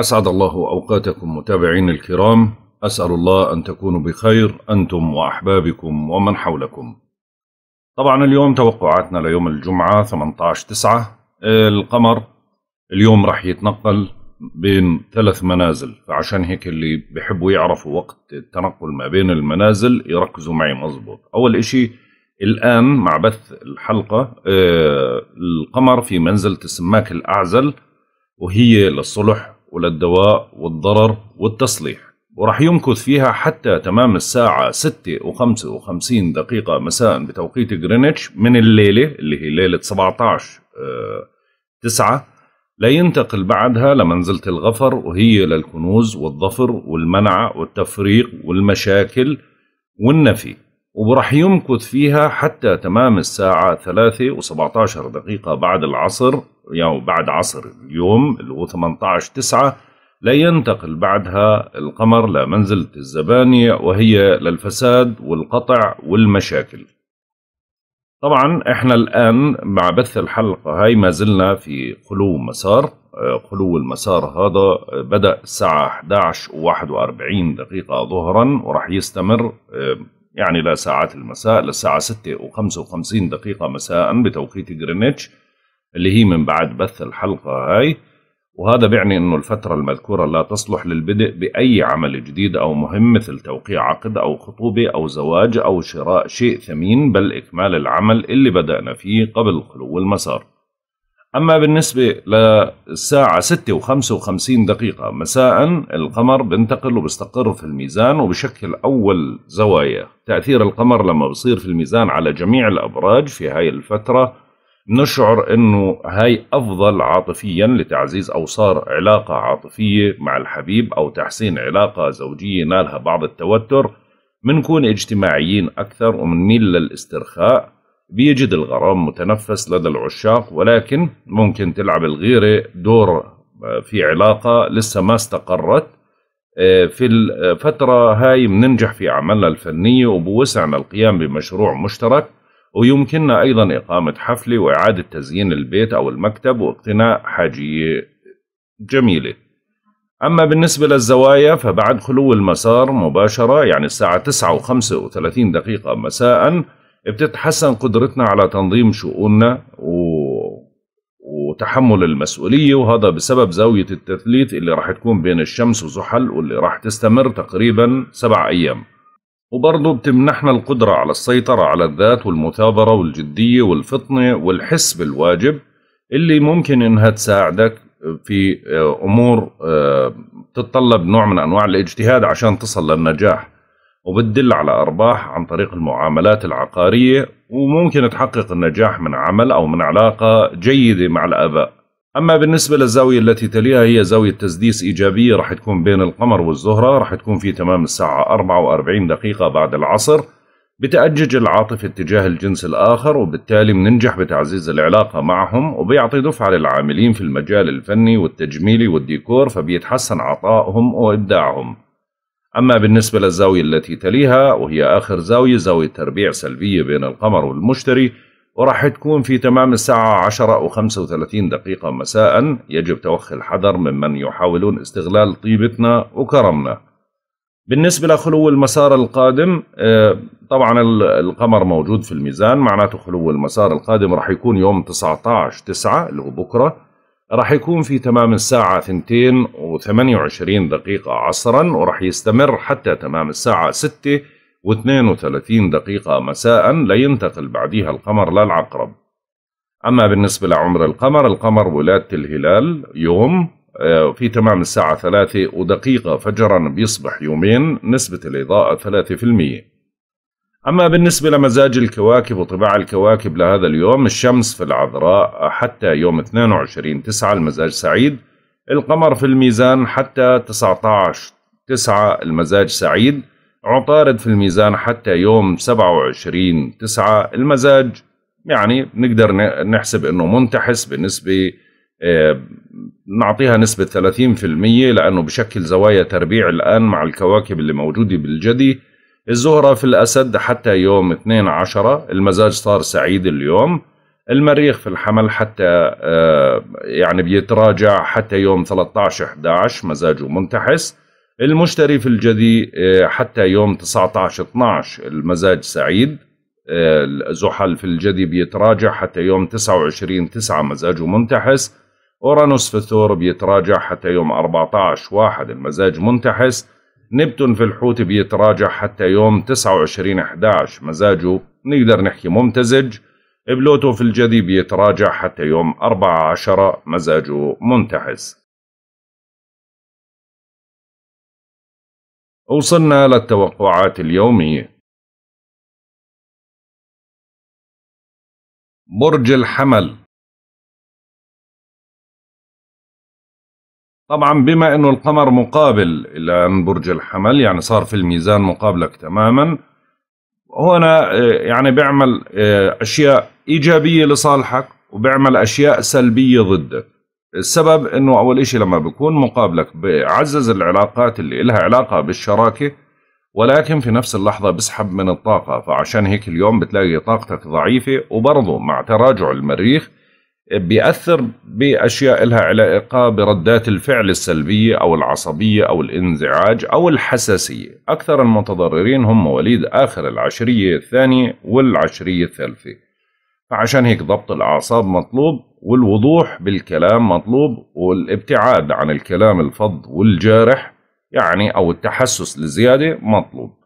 أسعد الله أوقاتكم متابعين الكرام أسأل الله أن تكونوا بخير أنتم وأحبابكم ومن حولكم طبعا اليوم توقعاتنا ليوم الجمعة 18-9 القمر اليوم راح يتنقل بين ثلاث منازل فعشان هيك اللي بيحبوا يعرفوا وقت التنقل ما بين المنازل يركزوا معي مظبوط أول إشي الآن مع بث الحلقة آه، القمر في منزلة السماك الأعزل وهي للصلح وللدواء والضرر والتصليح ورح يمكث فيها حتى تمام الساعة 6 و55 دقيقة مساء بتوقيت غرينتش من الليلة اللي هي ليلة 17 9 لينتقل بعدها لمنزلة الغفر وهي للكنوز والظفر والمنعة والتفريق والمشاكل والنفي وراح يمكث فيها حتى تمام الساعة ثلاثة دقيقة بعد العصر يعني بعد عصر اليوم اللي هو 18 تسعة لينتقل بعدها القمر لمنزلة الزبانية وهي للفساد والقطع والمشاكل طبعا احنا الآن مع بث الحلقة هاي ما زلنا في خلو مسار آه، خلو المسار هذا آه، بدأ الساعة 11 و41 دقيقة ظهرا وراح يستمر آه، يعني لا ساعات المساء للساعة 6 و55 دقيقة مساء بتوقيت جرينتش اللي هي من بعد بث الحلقة هاي وهذا بيعني أنه الفترة المذكورة لا تصلح للبدء بأي عمل جديد أو مهم مثل توقيع عقد أو خطوبة أو زواج أو شراء شيء ثمين بل إكمال العمل اللي بدأنا فيه قبل خلو المسار أما بالنسبة للساعة 6 و55 دقيقة مساء القمر بنتقل وبستقر في الميزان وبشكل أول زوايا تأثير القمر لما بصير في الميزان على جميع الأبراج في هاي الفترة نشعر أنه هاي أفضل عاطفيا لتعزيز أو صار علاقة عاطفية مع الحبيب أو تحسين علاقة زوجية نالها بعض التوتر منكون اجتماعيين أكثر ومنميل للاسترخاء بيجد الغرام متنفس لدى العشاق ولكن ممكن تلعب الغيرة دور آه، في علاقة لسه ما استقرت آه، في الفترة هاي بننجح في عملنا الفنية وبوسعنا القيام بمشروع مشترك ويمكننا أيضا إقامة حفلة وإعادة تزيين البيت أو المكتب واقتناء حاجية جميلة أما بالنسبة للزوايا فبعد خلو المسار مباشرة يعني الساعة 9 و35 دقيقة مساءً بتتحسن قدرتنا على تنظيم شؤوننا و... وتحمل المسؤولية وهذا بسبب زاوية التثليث اللي راح تكون بين الشمس وزحل واللي راح تستمر تقريبا سبع أيام وبرضه بتمنحنا القدرة على السيطرة على الذات والمثابرة والجدية والفطنة والحس بالواجب اللي ممكن انها تساعدك في آه، امور آه، تتطلب نوع من انواع الاجتهاد عشان تصل للنجاح وبتدل على أرباح عن طريق المعاملات العقارية وممكن تحقق النجاح من عمل أو من علاقة جيدة مع الأباء أما بالنسبة للزاوية التي تليها هي زاوية تسديس إيجابية رح تكون بين القمر والزهرة رح تكون في تمام الساعة 44 دقيقة بعد العصر بتأجج العاطفة اتجاه الجنس الآخر وبالتالي مننجح بتعزيز العلاقة معهم وبيعطي دفعة للعاملين في المجال الفني والتجميلي والديكور فبيتحسن عطائهم وإبداعهم أما بالنسبة للزاوية التي تليها وهي آخر زاوية زاوية تربيع سلبية بين القمر والمشتري وراح تكون في تمام الساعة 10 و35 دقيقة مساء يجب توخي الحذر ممن يحاولون استغلال طيبتنا وكرمنا بالنسبة لخلو المسار القادم آه، طبعا القمر موجود في الميزان معناته خلو المسار القادم راح يكون يوم 19 9 اللي هو بكرة راح يكون في تمام الساعة 2 و28 دقيقة عصرا وراح يستمر حتى تمام الساعة 6 و32 دقيقة مساء لينتقل بعديها القمر للعقرب أما بالنسبة لعمر القمر القمر ولادة الهلال يوم آه، في تمام الساعة 3 ودقيقة فجرا بيصبح يومين نسبة الإضاءة 3% أما بالنسبة لمزاج الكواكب وطباع الكواكب لهذا اليوم الشمس في العذراء حتى يوم 22 تسعة المزاج سعيد القمر في الميزان حتى 19 تسعة المزاج سعيد عطارد في الميزان حتى يوم 27 تسعة المزاج يعني نقدر نحسب انه منتحس بنسبة آه، نعطيها نسبة 30% لأنه بشكل زوايا تربيع الآن مع الكواكب اللي موجودة بالجدي الزهرة في الأسد حتى يوم 12 المزاج صار سعيد اليوم المريخ في الحمل حتى آه، يعني بيتراجع حتى يوم 13 11 مزاجه منتحس المشتري في الجدي آه، حتى يوم 19 12 المزاج سعيد الزحل آه، في الجدي بيتراجع حتى يوم 29 9 مزاجه منتحس اورانوس في الثور بيتراجع حتى يوم 14 1 المزاج منتحس نبتون في الحوت بيتراجع حتى يوم 29/11 مزاجه نقدر نحكي ممتزج بلوتو في الجدي بيتراجع حتى يوم 14 مزاجه منتحس وصلنا للتوقعات اليومية برج الحمل طبعا بما انه القمر مقابل الى برج الحمل يعني صار في الميزان مقابلك تماما هنا آه، يعني بيعمل آه، اشياء ايجابيه لصالحك وبيعمل اشياء سلبيه ضدك السبب انه اول شيء لما بيكون مقابلك بعزز العلاقات اللي لها علاقه بالشراكه ولكن في نفس اللحظة بسحب من الطاقة فعشان هيك اليوم بتلاقي طاقتك ضعيفة وبرضه مع تراجع المريخ بيأثر بأشياء لها علاقة بردات الفعل السلبية أو العصبية أو الانزعاج أو الحساسية أكثر المتضررين هم مواليد آخر العشرية الثانية والعشرية الثالثة فعشان هيك ضبط الأعصاب مطلوب والوضوح بالكلام مطلوب والابتعاد عن الكلام الفظ والجارح يعني أو التحسس لزيادة مطلوب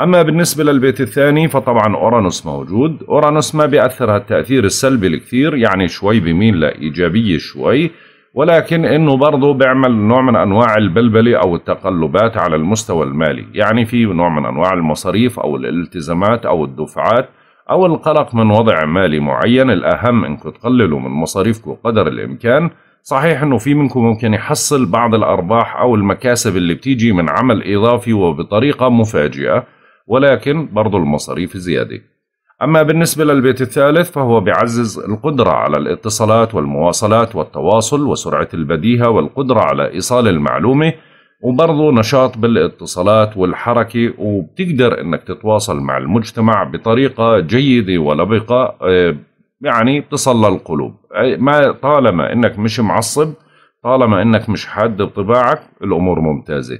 أما بالنسبة للبيت الثاني فطبعا أورانوس موجود أورانوس ما بيأثر هالتأثير السلبي الكثير يعني شوي بميل لإيجابية شوي ولكن انه برضه بيعمل نوع من انواع البلبله او التقلبات على المستوى المالي، يعني في نوع من انواع المصاريف او الالتزامات او الدفعات او القلق من وضع مالي معين، الاهم انكم تقللوا من مصاريفكم قدر الامكان، صحيح انه في منكم ممكن يحصل بعض الارباح او المكاسب اللي بتيجي من عمل اضافي وبطريقه مفاجئه، ولكن برضو المصاريف زيادة أما بالنسبة للبيت الثالث فهو بيعزز القدرة على الاتصالات والمواصلات والتواصل وسرعة البديهة والقدرة على إيصال المعلومة وبرضه نشاط بالاتصالات والحركة وبتقدر انك تتواصل مع المجتمع بطريقة جيدة ولبقة آه، يعني بتصل للقلوب ما طالما انك مش معصب طالما انك مش حاد بطباعك الامور ممتازة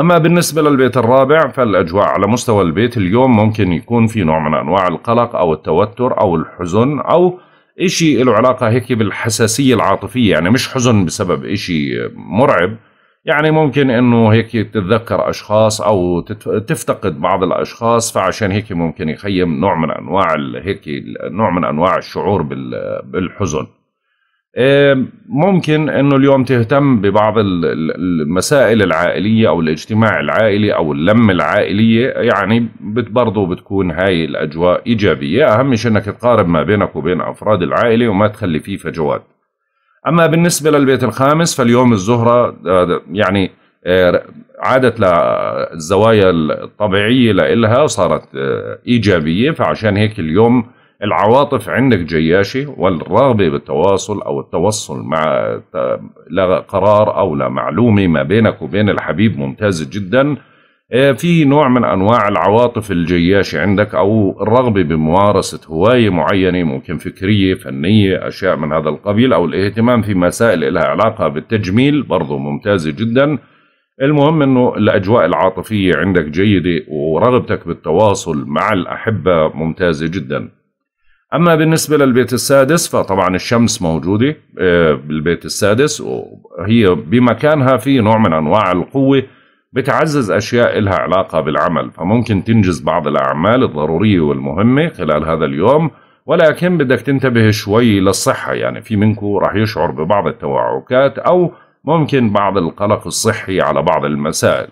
أما بالنسبة للبيت الرابع فالأجواء على مستوى البيت اليوم ممكن يكون في نوع من أنواع القلق أو التوتر أو الحزن أو إشي له علاقة هيك بالحساسية العاطفية يعني مش حزن بسبب إشي مرعب يعني ممكن انه هيك تتذكر اشخاص او تفتقد بعض الاشخاص فعشان هيك ممكن يخيم نوع من انواع هيك نوع من انواع الشعور بالحزن ممكن انه اليوم تهتم ببعض المسائل العائليه او الاجتماع العائلي او اللمه العائليه يعني برضه بتكون هاي الاجواء ايجابيه اهم شيء انك تقارب ما بينك وبين افراد العائله وما تخلي فيه فجوات اما بالنسبه للبيت الخامس فاليوم الزهره آه، يعني آه، عادت للزوايا الطبيعيه لإلها وصارت آه، ايجابيه فعشان هيك اليوم العواطف عندك جياشة والرغبة بالتواصل أو التوصل مع لقرار أو لمعلومة ما بينك وبين الحبيب ممتازة جدا آه، في نوع من أنواع العواطف الجياشة عندك أو الرغبة بممارسة هواية معينة ممكن فكرية فنية أشياء من هذا القبيل أو الاهتمام في مسائل لها علاقة بالتجميل برضو ممتازة جداً المهم انه الاجواء العاطفيه عندك جيده ورغبتك بالتواصل مع الاحبه ممتازه جدا أما بالنسبة للبيت السادس فطبعا الشمس موجودة آه، بالبيت السادس وهي بمكانها في نوع من أنواع القوة بتعزز أشياء إلها علاقة بالعمل فممكن تنجز بعض الأعمال الضرورية والمهمة خلال هذا اليوم ولكن بدك تنتبه شوي للصحة يعني في منكم راح يشعر ببعض التوعكات أو ممكن بعض القلق الصحي على بعض المسائل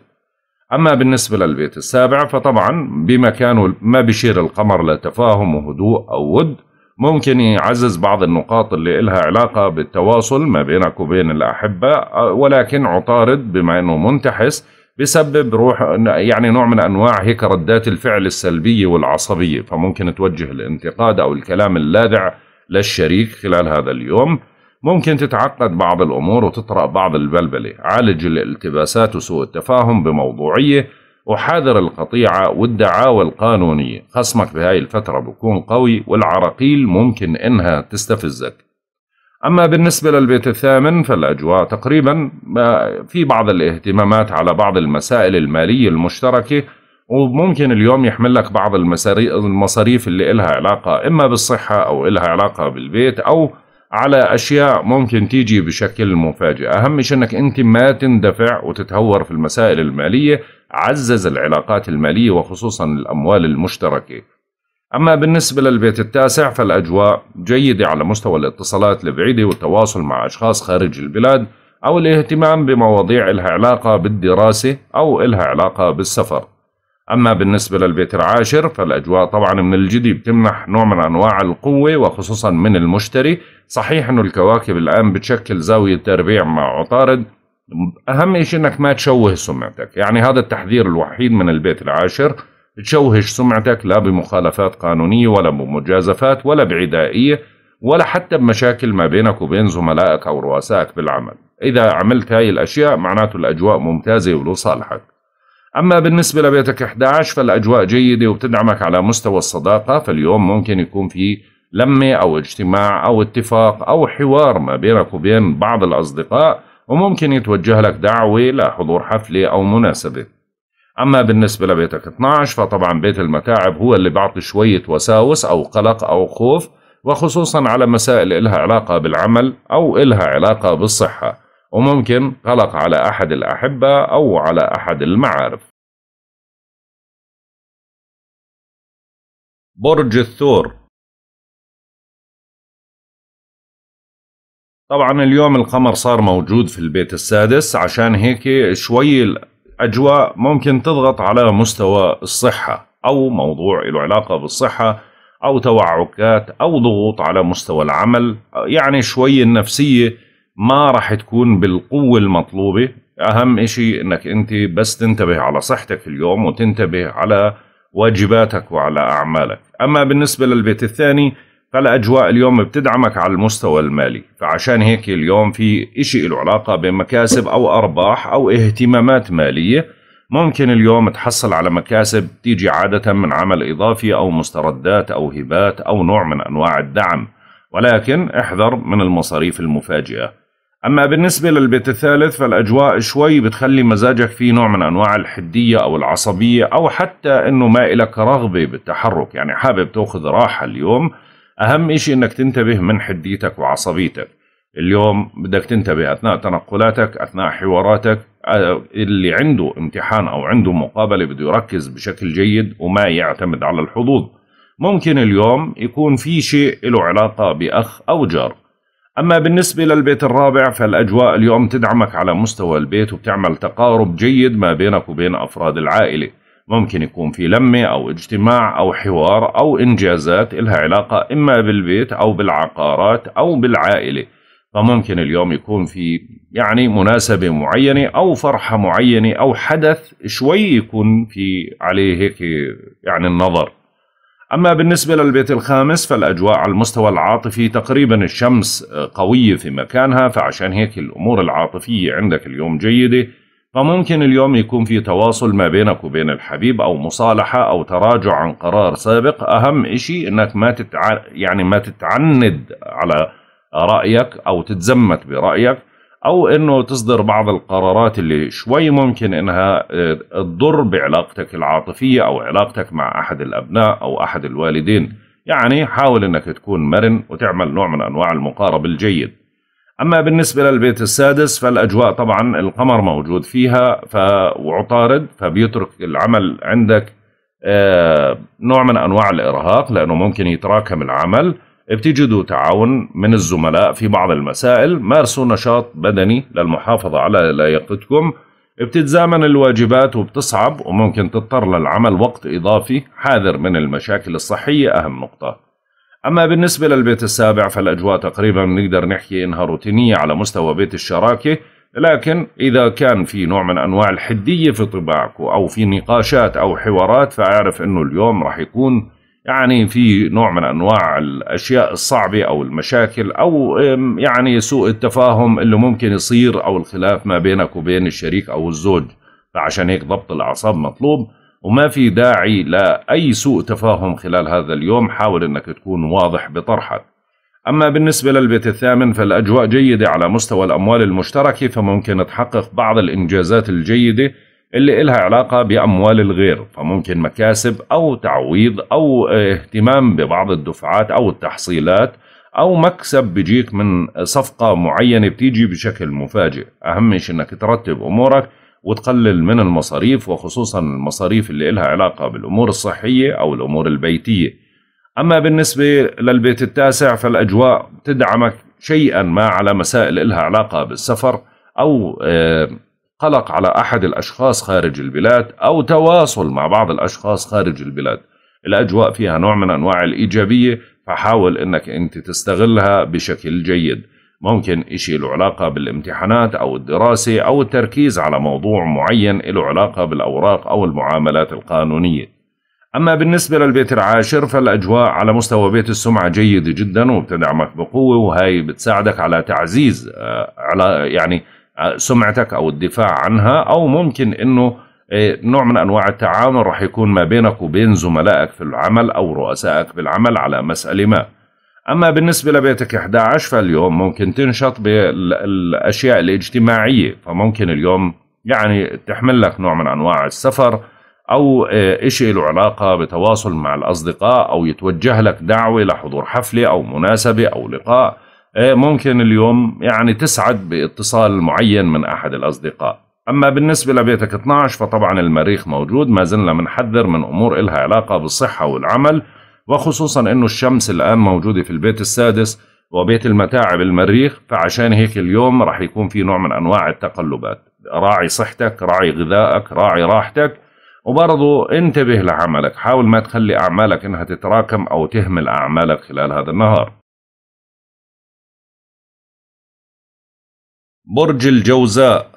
أما بالنسبة للبيت السابع فطبعا بمكانه ما بيشير القمر لتفاهم وهدوء أو ود ممكن يعزز بعض النقاط اللي إلها علاقة بالتواصل ما بينك وبين الأحبة ولكن عطارد بما أنه منتحس بسبب روح يعني نوع من أنواع هيك ردات الفعل السلبية والعصبية فممكن توجه الانتقاد أو الكلام اللاذع للشريك خلال هذا اليوم ممكن تتعقد بعض الأمور وتطرأ بعض البلبلة عالج الالتباسات وسوء التفاهم بموضوعية وحاذر القطيعة والدعاوى القانونية خصمك بهاي الفترة بكون قوي والعراقيل ممكن إنها تستفزك أما بالنسبة للبيت الثامن فالأجواء تقريبا في بعض الاهتمامات على بعض المسائل المالية المشتركة وممكن اليوم يحمل لك بعض المصاريف اللي إلها علاقة إما بالصحة أو إلها علاقة بالبيت أو على أشياء ممكن تيجي بشكل مفاجئ أهم شيء أنك أنت ما تندفع وتتهور في المسائل المالية عزز العلاقات المالية وخصوصا الأموال المشتركة أما بالنسبة للبيت التاسع فالأجواء جيدة على مستوى الاتصالات البعيدة والتواصل مع أشخاص خارج البلاد أو الاهتمام بمواضيع إلها علاقة بالدراسة أو إلها علاقة بالسفر أما بالنسبة للبيت العاشر فالأجواء طبعا من الجدي بتمنح نوع من أنواع القوة وخصوصا من المشتري صحيح أنه الكواكب الآن بتشكل زاوية تربيع مع عطارد أهم شيء أنك ما تشوه سمعتك يعني هذا التحذير الوحيد من البيت العاشر تشوهش سمعتك لا بمخالفات قانونية ولا بمجازفات ولا بعدائية ولا حتى بمشاكل ما بينك وبين زملائك أو رؤسائك بالعمل إذا عملت هاي الأشياء معناته الأجواء ممتازة ولصالحك أما بالنسبة لبيتك 11 فالأجواء جيدة وبتدعمك على مستوى الصداقة فاليوم ممكن يكون في لمة أو اجتماع أو اتفاق أو حوار ما بينك وبين بعض الأصدقاء وممكن يتوجه لك دعوة لحضور حفلة أو مناسبة أما بالنسبة لبيتك 12 فطبعا بيت المتاعب هو اللي بعطي شوية وساوس أو قلق أو خوف وخصوصا على مسائل إلها علاقة بالعمل أو إلها علاقة بالصحة وممكن قلق على أحد الأحبة أو على أحد المعارف برج الثور طبعا اليوم القمر صار موجود في البيت السادس عشان هيك شوي الأجواء ممكن تضغط على مستوى الصحة أو موضوع له علاقة بالصحة أو توعكات أو ضغوط على مستوى العمل يعني شوي النفسية ما راح تكون بالقوة المطلوبة أهم إشي أنك أنت بس تنتبه على صحتك في اليوم وتنتبه على واجباتك وعلى أعمالك أما بالنسبة للبيت الثاني فالأجواء اليوم بتدعمك على المستوى المالي فعشان هيك اليوم في إشي له علاقة بمكاسب أو أرباح أو اهتمامات مالية ممكن اليوم تحصل على مكاسب تيجي عادة من عمل إضافي أو مستردات أو هبات أو نوع من أنواع الدعم ولكن احذر من المصاريف المفاجئة أما بالنسبة للبيت الثالث فالأجواء شوي بتخلي مزاجك فيه نوع من أنواع الحدية أو العصبية أو حتى أنه ما إلك رغبة بالتحرك يعني حابب تأخذ راحة اليوم أهم إشي أنك تنتبه من حديتك وعصبيتك اليوم بدك تنتبه أثناء تنقلاتك أثناء حواراتك آه، اللي عنده امتحان أو عنده مقابلة بده يركز بشكل جيد وما يعتمد على الحظوظ ممكن اليوم يكون في شيء له علاقة بأخ أو جار أما بالنسبة للبيت الرابع فالأجواء اليوم تدعمك على مستوى البيت وبتعمل تقارب جيد ما بينك وبين أفراد العائلة ممكن يكون في لمة أو اجتماع أو حوار أو إنجازات إلها علاقة إما بالبيت أو بالعقارات أو بالعائلة فممكن اليوم يكون في يعني مناسبة معينة أو فرحة معينة أو حدث شوي يكون في عليه هيك يعني النظر أما بالنسبة للبيت الخامس فالأجواء على المستوى العاطفي تقريبا الشمس آه، قوية في مكانها فعشان هيك الأمور العاطفية عندك اليوم جيدة فممكن اليوم يكون في تواصل ما بينك وبين الحبيب أو مصالحة أو تراجع عن قرار سابق أهم إشي إنك ما تتع... يعني ما تتعند على رأيك أو تتزمت برأيك او انه تصدر بعض القرارات اللي شوي ممكن انها آه، تضر بعلاقتك العاطفيه او علاقتك مع احد الابناء او احد الوالدين يعني حاول انك تكون مرن وتعمل نوع من انواع المقارب الجيد اما بالنسبه للبيت السادس فالاجواء طبعا القمر موجود فيها وعطارد فبيترك العمل عندك آه، نوع من انواع الارهاق لانه ممكن يتراكم العمل بتجدوا تعاون من الزملاء في بعض المسائل مارسوا نشاط بدني للمحافظة على لياقتكم بتتزامن الواجبات وبتصعب وممكن تضطر للعمل وقت إضافي حاذر من المشاكل الصحية أهم نقطة أما بالنسبة للبيت السابع فالأجواء تقريبا نقدر نحكي إنها روتينية على مستوى بيت الشراكة لكن إذا كان في نوع من أنواع الحدية في طباعكم أو في نقاشات أو حوارات فأعرف إنه اليوم راح يكون يعني في نوع من انواع الاشياء الصعبه او المشاكل او يعني سوء التفاهم اللي ممكن يصير او الخلاف ما بينك وبين الشريك او الزوج فعشان هيك ضبط الاعصاب مطلوب وما في داعي لاي سوء تفاهم خلال هذا اليوم حاول انك تكون واضح بطرحك اما بالنسبه للبيت الثامن فالاجواء جيده على مستوى الاموال المشتركه فممكن تحقق بعض الانجازات الجيده اللي إلها علاقة بأموال الغير فممكن مكاسب أو تعويض أو اهتمام ببعض الدفعات أو التحصيلات أو مكسب بيجيك من صفقة معينة بتيجي بشكل مفاجئ أهم شيء أنك ترتب أمورك وتقلل من المصاريف وخصوصا المصاريف اللي إلها علاقة بالأمور الصحية أو الأمور البيتية أما بالنسبة للبيت التاسع فالأجواء تدعمك شيئا ما على مسائل إلها علاقة بالسفر أو آه، قلق على أحد الأشخاص خارج البلاد أو تواصل مع بعض الأشخاص خارج البلاد الأجواء فيها نوع من أنواع الإيجابية فحاول أنك أنت تستغلها بشكل جيد ممكن إشي له علاقة بالامتحانات أو الدراسة أو التركيز على موضوع معين له علاقة بالأوراق أو المعاملات القانونية أما بالنسبة للبيت العاشر فالأجواء على مستوى بيت السمعة جيدة جدا وبتدعمك بقوة وهي بتساعدك على تعزيز آه، على يعني سمعتك او الدفاع عنها او ممكن انه إيه، نوع من انواع التعامل راح يكون ما بينك وبين زملائك في العمل او رؤسائك بالعمل على مساله ما اما بالنسبه لبيتك 11 فاليوم ممكن تنشط بالاشياء الاجتماعيه فممكن اليوم يعني تحمل لك نوع من انواع السفر او إيه، شيء له علاقه بتواصل مع الاصدقاء او يتوجه لك دعوه لحضور حفله او مناسبه او لقاء إيه، ممكن اليوم يعني تسعد باتصال معين من أحد الأصدقاء أما بالنسبة لبيتك 12 فطبعا المريخ موجود ما زلنا بنحذر من أمور إلها علاقة بالصحة والعمل وخصوصا أنه الشمس الآن موجودة في البيت السادس وبيت المتاعب المريخ فعشان هيك اليوم راح يكون في نوع من أنواع التقلبات راعي صحتك راعي غذائك راعي راحتك وبرضو انتبه لعملك حاول ما تخلي أعمالك أنها تتراكم أو تهمل أعمالك خلال هذا النهار برج الجوزاء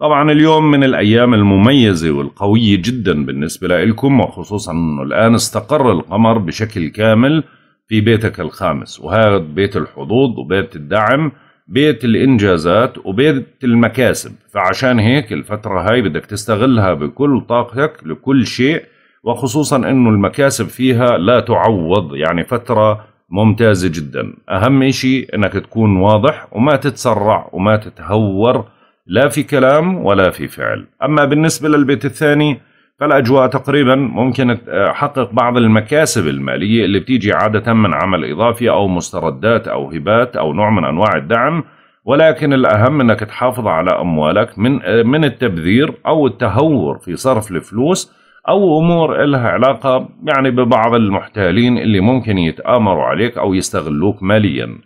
طبعا اليوم من الأيام المميزة والقوية جدا بالنسبة لكم وخصوصا أنه الآن استقر القمر بشكل كامل في بيتك الخامس وهذا بيت الحظوظ وبيت الدعم بيت الإنجازات وبيت المكاسب فعشان هيك الفترة هاي بدك تستغلها بكل طاقتك لكل شيء وخصوصا أنه المكاسب فيها لا تعوض يعني فترة ممتازة جدا أهم شيء أنك تكون واضح وما تتسرع وما تتهور لا في كلام ولا في فعل أما بالنسبة للبيت الثاني فالأجواء تقريبا ممكن تحقق بعض المكاسب المالية اللي بتيجي عادة من عمل إضافي أو مستردات أو هبات أو نوع من أنواع الدعم ولكن الأهم أنك تحافظ على أموالك من من التبذير أو التهور في صرف الفلوس أو أمور إلها علاقة يعني ببعض المحتالين اللي ممكن يتآمروا عليك أو يستغلوك ماليا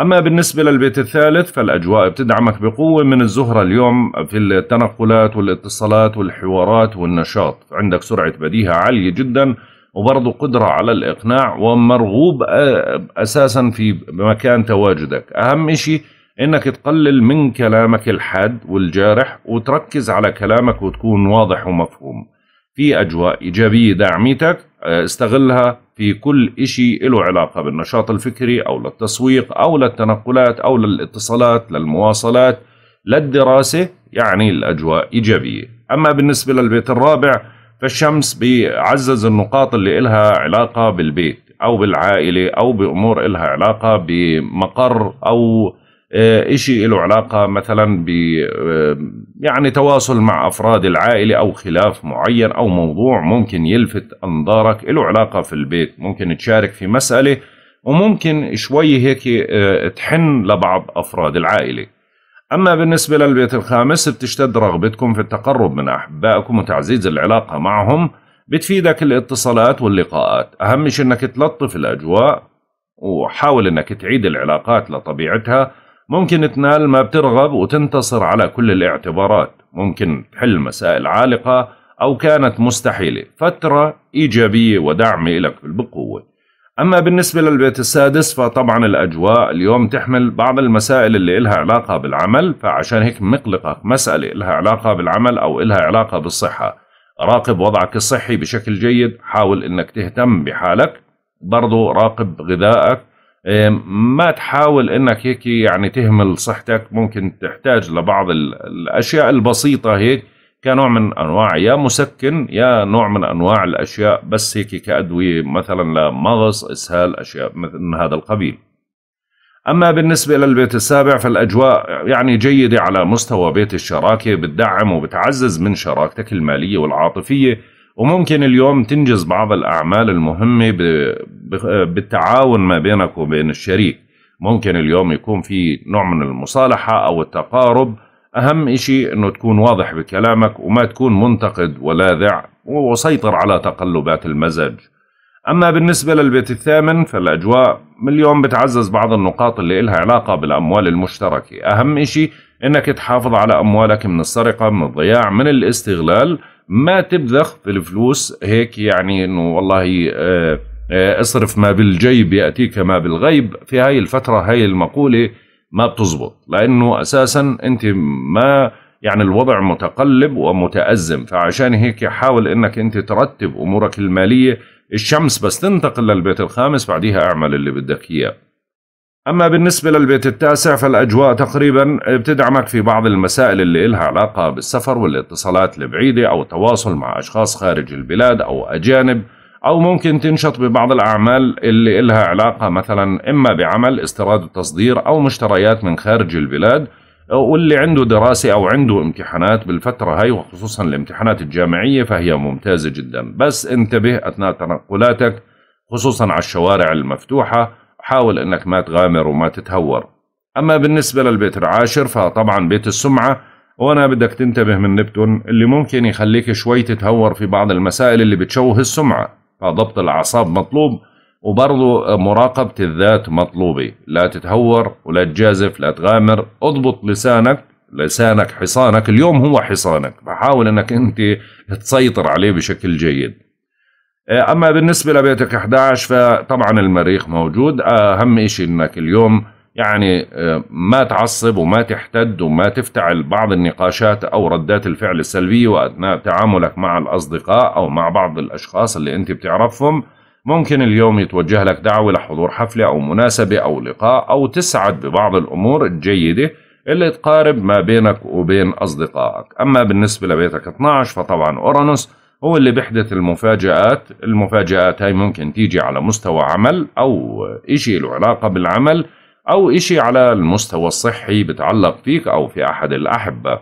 أما بالنسبة للبيت الثالث فالأجواء بتدعمك بقوة من الزهرة اليوم في التنقلات والاتصالات والحوارات والنشاط عندك سرعة بديهة عالية جدا وبرضه قدرة على الإقناع ومرغوب آه، أساسا في مكان تواجدك أهم شيء انك تقلل من كلامك الحاد والجارح وتركز على كلامك وتكون واضح ومفهوم في أجواء إيجابية داعميتك آه، استغلها في كل إشي له علاقة بالنشاط الفكري أو للتسويق أو للتنقلات أو للاتصالات للمواصلات للدراسة يعني الأجواء إيجابية أما بالنسبة للبيت الرابع فالشمس بيعزز النقاط اللي إلها علاقة بالبيت أو بالعائلة أو بأمور إلها علاقة بمقر أو آه، إشي له علاقة مثلا ب آه، يعني تواصل مع أفراد العائلة أو خلاف معين أو موضوع ممكن يلفت أنظارك له علاقة في البيت ممكن تشارك في مسألة وممكن شوي هيك آه، تحن لبعض أفراد العائلة أما بالنسبة للبيت الخامس بتشتد رغبتكم في التقرب من أحبائكم وتعزيز العلاقة معهم بتفيدك الاتصالات واللقاءات أهم شيء أنك تلطف الأجواء وحاول أنك تعيد العلاقات لطبيعتها ممكن تنال ما بترغب وتنتصر على كل الاعتبارات ممكن تحل مسائل عالقة أو كانت مستحيلة فترة إيجابية ودعم لك بقوة أما بالنسبة للبيت السادس فطبعا الأجواء اليوم تحمل بعض المسائل اللي إلها علاقة بالعمل فعشان هيك مقلقك مسألة إلها علاقة بالعمل أو إلها علاقة بالصحة راقب وضعك الصحي بشكل جيد حاول إنك تهتم بحالك برضو راقب غذائك إيه، ما تحاول انك هيك يعني تهمل صحتك ممكن تحتاج لبعض الاشياء البسيطه هيك كنوع من انواع يا مسكن يا نوع من انواع الاشياء بس هيك كادويه مثلا لمغص اسهال اشياء من هذا القبيل اما بالنسبه للبيت السابع فالاجواء يعني جيده على مستوى بيت الشراكه بتدعم وبتعزز من شراكتك الماليه والعاطفيه وممكن اليوم تنجز بعض الأعمال المهمة بالتعاون ما بينك وبين الشريك ممكن اليوم يكون في نوع من المصالحة أو التقارب أهم إشي أنه تكون واضح بكلامك وما تكون منتقد ولاذع وسيطر على تقلبات المزاج أما بالنسبة للبيت الثامن فالأجواء من اليوم بتعزز بعض النقاط اللي إلها علاقة بالأموال المشتركة أهم إشي أنك تحافظ على أموالك من السرقة من الضياع من الاستغلال ما تبذخ في الفلوس هيك يعني انه والله آه، آه، اصرف ما بالجيب ياتيك ما بالغيب في هاي الفتره هاي المقوله ما بتزبط لانه اساسا انت ما يعني الوضع متقلب ومتازم فعشان هيك حاول انك انت ترتب امورك الماليه الشمس بس تنتقل للبيت الخامس بعديها اعمل اللي بدك اياه أما بالنسبة للبيت التاسع فالأجواء تقريبا بتدعمك في بعض المسائل اللي إلها علاقة بالسفر والاتصالات البعيدة أو تواصل مع أشخاص خارج البلاد أو أجانب أو ممكن تنشط ببعض الأعمال اللي إلها علاقة مثلا إما بعمل استيراد وتصدير أو مشتريات من خارج البلاد واللي عنده دراسة أو عنده امتحانات بالفترة هاي وخصوصا الامتحانات الجامعية فهي ممتازة جدا بس انتبه أثناء تنقلاتك خصوصا على الشوارع المفتوحة حاول أنك ما تغامر وما تتهور أما بالنسبة للبيت العاشر فطبعا بيت السمعة وأنا بدك تنتبه من نبتون اللي ممكن يخليك شوي تتهور في بعض المسائل اللي بتشوه السمعة فضبط الأعصاب مطلوب وبرضو مراقبة الذات مطلوبة لا تتهور ولا تجازف لا تغامر اضبط لسانك لسانك حصانك اليوم هو حصانك فحاول انك انت تسيطر عليه بشكل جيد آه، اما بالنسبه لبيتك 11 فطبعا المريخ موجود آه، اهم شيء انك اليوم يعني آه، ما تعصب وما تحتد وما تفتعل بعض النقاشات او ردات الفعل السلبيه واثناء تعاملك مع الاصدقاء او مع بعض الاشخاص اللي انت بتعرفهم ممكن اليوم يتوجه لك دعوه لحضور حفله او مناسبه او لقاء او تسعد ببعض الامور الجيده اللي تقارب ما بينك وبين اصدقائك اما بالنسبه لبيتك 12 فطبعا اورانوس هو اللي بيحدث المفاجآت المفاجآت هاي ممكن تيجي على مستوى عمل أو إشي له علاقة بالعمل أو إشي على المستوى الصحي بتعلق فيك أو في أحد الأحبة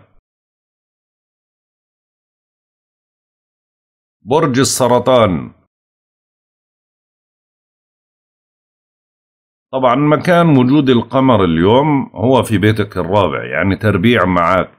برج السرطان طبعا مكان وجود القمر اليوم هو في بيتك الرابع يعني تربيع معك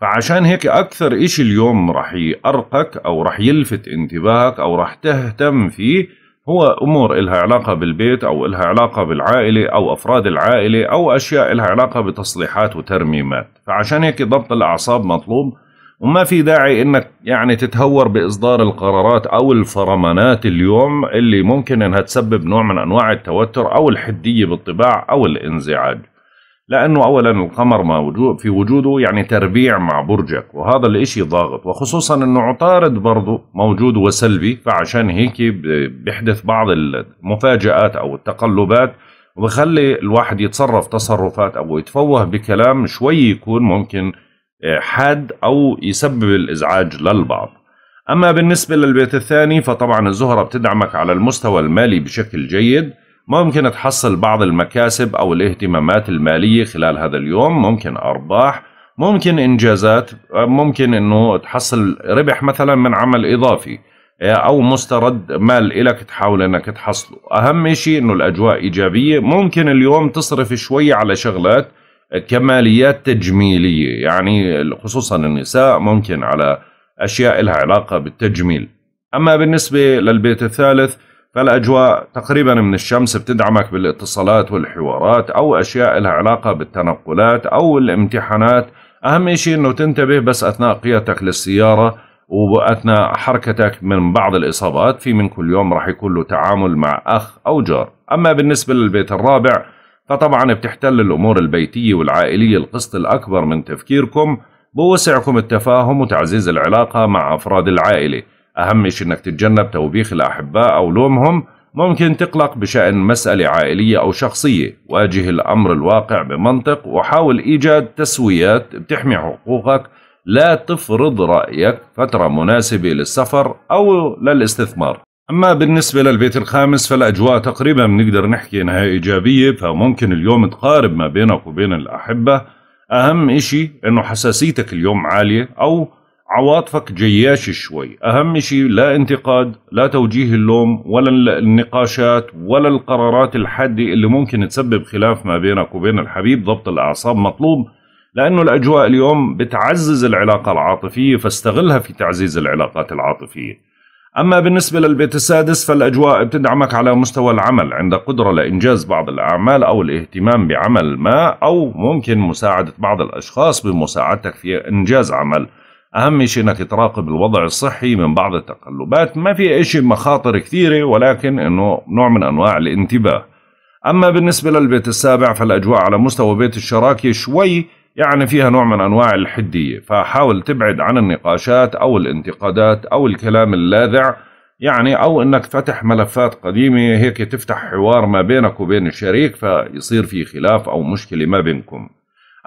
فعشان هيك أكثر إشي اليوم رح يأرقك أو رح يلفت انتباهك أو رح تهتم فيه هو أمور إلها علاقة بالبيت أو إلها علاقة بالعائلة أو أفراد العائلة أو أشياء إلها علاقة بتصليحات وترميمات فعشان هيك ضبط الأعصاب مطلوب وما في داعي انك يعني تتهور باصدار القرارات او الفرمانات اليوم اللي ممكن انها تسبب نوع من انواع التوتر او الحديه بالطباع او الانزعاج لأنه أولا القمر وجود في وجوده يعني تربيع مع برجك وهذا الإشي ضاغط وخصوصا أنه عطارد برضه موجود وسلبي فعشان هيك بيحدث بعض المفاجآت أو التقلبات وبخلي الواحد يتصرف تصرفات أو يتفوه بكلام شوي يكون ممكن آه، حاد أو يسبب الإزعاج للبعض أما بالنسبة للبيت الثاني فطبعا الزهرة بتدعمك على المستوى المالي بشكل جيد ممكن تحصل بعض المكاسب أو الاهتمامات المالية خلال هذا اليوم ممكن أرباح ممكن إنجازات ممكن أنه تحصل ربح مثلا من عمل إضافي أو مسترد مال إلك تحاول أنك تحصله أهم شيء أنه الأجواء إيجابية ممكن اليوم تصرف شوي على شغلات كماليات تجميلية يعني خصوصا النساء ممكن على أشياء لها علاقة بالتجميل أما بالنسبة للبيت الثالث فالأجواء تقريبا من الشمس بتدعمك بالاتصالات والحوارات أو أشياء لها علاقة بالتنقلات أو الامتحانات أهم شيء أنه تنتبه بس أثناء قيادتك للسيارة وأثناء حركتك من بعض الإصابات في من كل يوم راح يكون له تعامل مع أخ أو جار أما بالنسبة للبيت الرابع فطبعا بتحتل الأمور البيتية والعائلية القسط الأكبر من تفكيركم بوسعكم التفاهم وتعزيز العلاقة مع أفراد العائلة أهم شيء أنك تتجنب توبيخ الأحباء أو لومهم ممكن تقلق بشأن مسألة عائلية أو شخصية واجه الأمر الواقع بمنطق وحاول إيجاد تسويات بتحمي حقوقك لا تفرض رأيك فترة مناسبة للسفر أو للاستثمار أما بالنسبة للبيت الخامس فالأجواء تقريبا بنقدر نحكي إنها إيجابية فممكن اليوم تقارب ما بينك وبين الأحبة أهم إشي إنه حساسيتك اليوم عالية أو عواطفك جياشة شوي أهم شيء لا انتقاد لا توجيه اللوم ولا النقاشات ولا القرارات الحادة اللي ممكن تسبب خلاف ما بينك وبين الحبيب ضبط الأعصاب مطلوب لأنه الأجواء اليوم بتعزز العلاقة العاطفية فاستغلها في تعزيز العلاقات العاطفية أما بالنسبة للبيت السادس فالأجواء بتدعمك على مستوى العمل عندك قدرة لإنجاز بعض الأعمال أو الاهتمام بعمل ما أو ممكن مساعدة بعض الأشخاص بمساعدتك في إنجاز عمل أهم شيء إنك تراقب الوضع الصحي من بعض التقلبات ما في إشي مخاطر كثيرة ولكن إنه نوع من أنواع الانتباه أما بالنسبة للبيت السابع فالأجواء على مستوى بيت الشراكة شوي يعني فيها نوع من أنواع الحدية فحاول تبعد عن النقاشات أو الانتقادات أو الكلام اللاذع يعني أو أنك فتح ملفات قديمة هيك تفتح حوار ما بينك وبين الشريك فيصير في خلاف أو مشكلة ما بينكم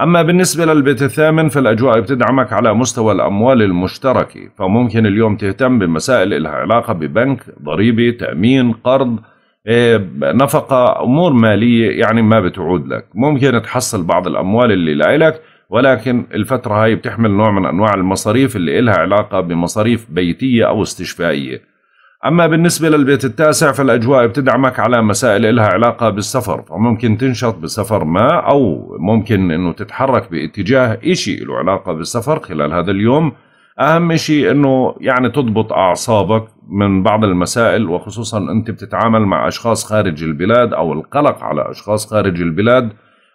أما بالنسبة للبيت الثامن فالأجواء بتدعمك على مستوى الأموال المشتركة فممكن اليوم تهتم بمسائل إلها علاقة ببنك ضريبة تأمين قرض إيه، نفقة أمور مالية يعني ما بتعود لك ممكن تحصل بعض الأموال اللي لإلك ولكن الفترة هاي بتحمل نوع من أنواع المصاريف اللي إلها علاقة بمصاريف بيتية أو استشفائية أما بالنسبة للبيت التاسع فالأجواء بتدعمك على مسائل إلها علاقة بالسفر فممكن تنشط بسفر ما أو ممكن أنه تتحرك باتجاه إشي له علاقة بالسفر خلال هذا اليوم أهم إشي أنه يعني تضبط أعصابك من بعض المسائل وخصوصا أنت بتتعامل مع أشخاص خارج البلاد أو القلق على أشخاص خارج البلاد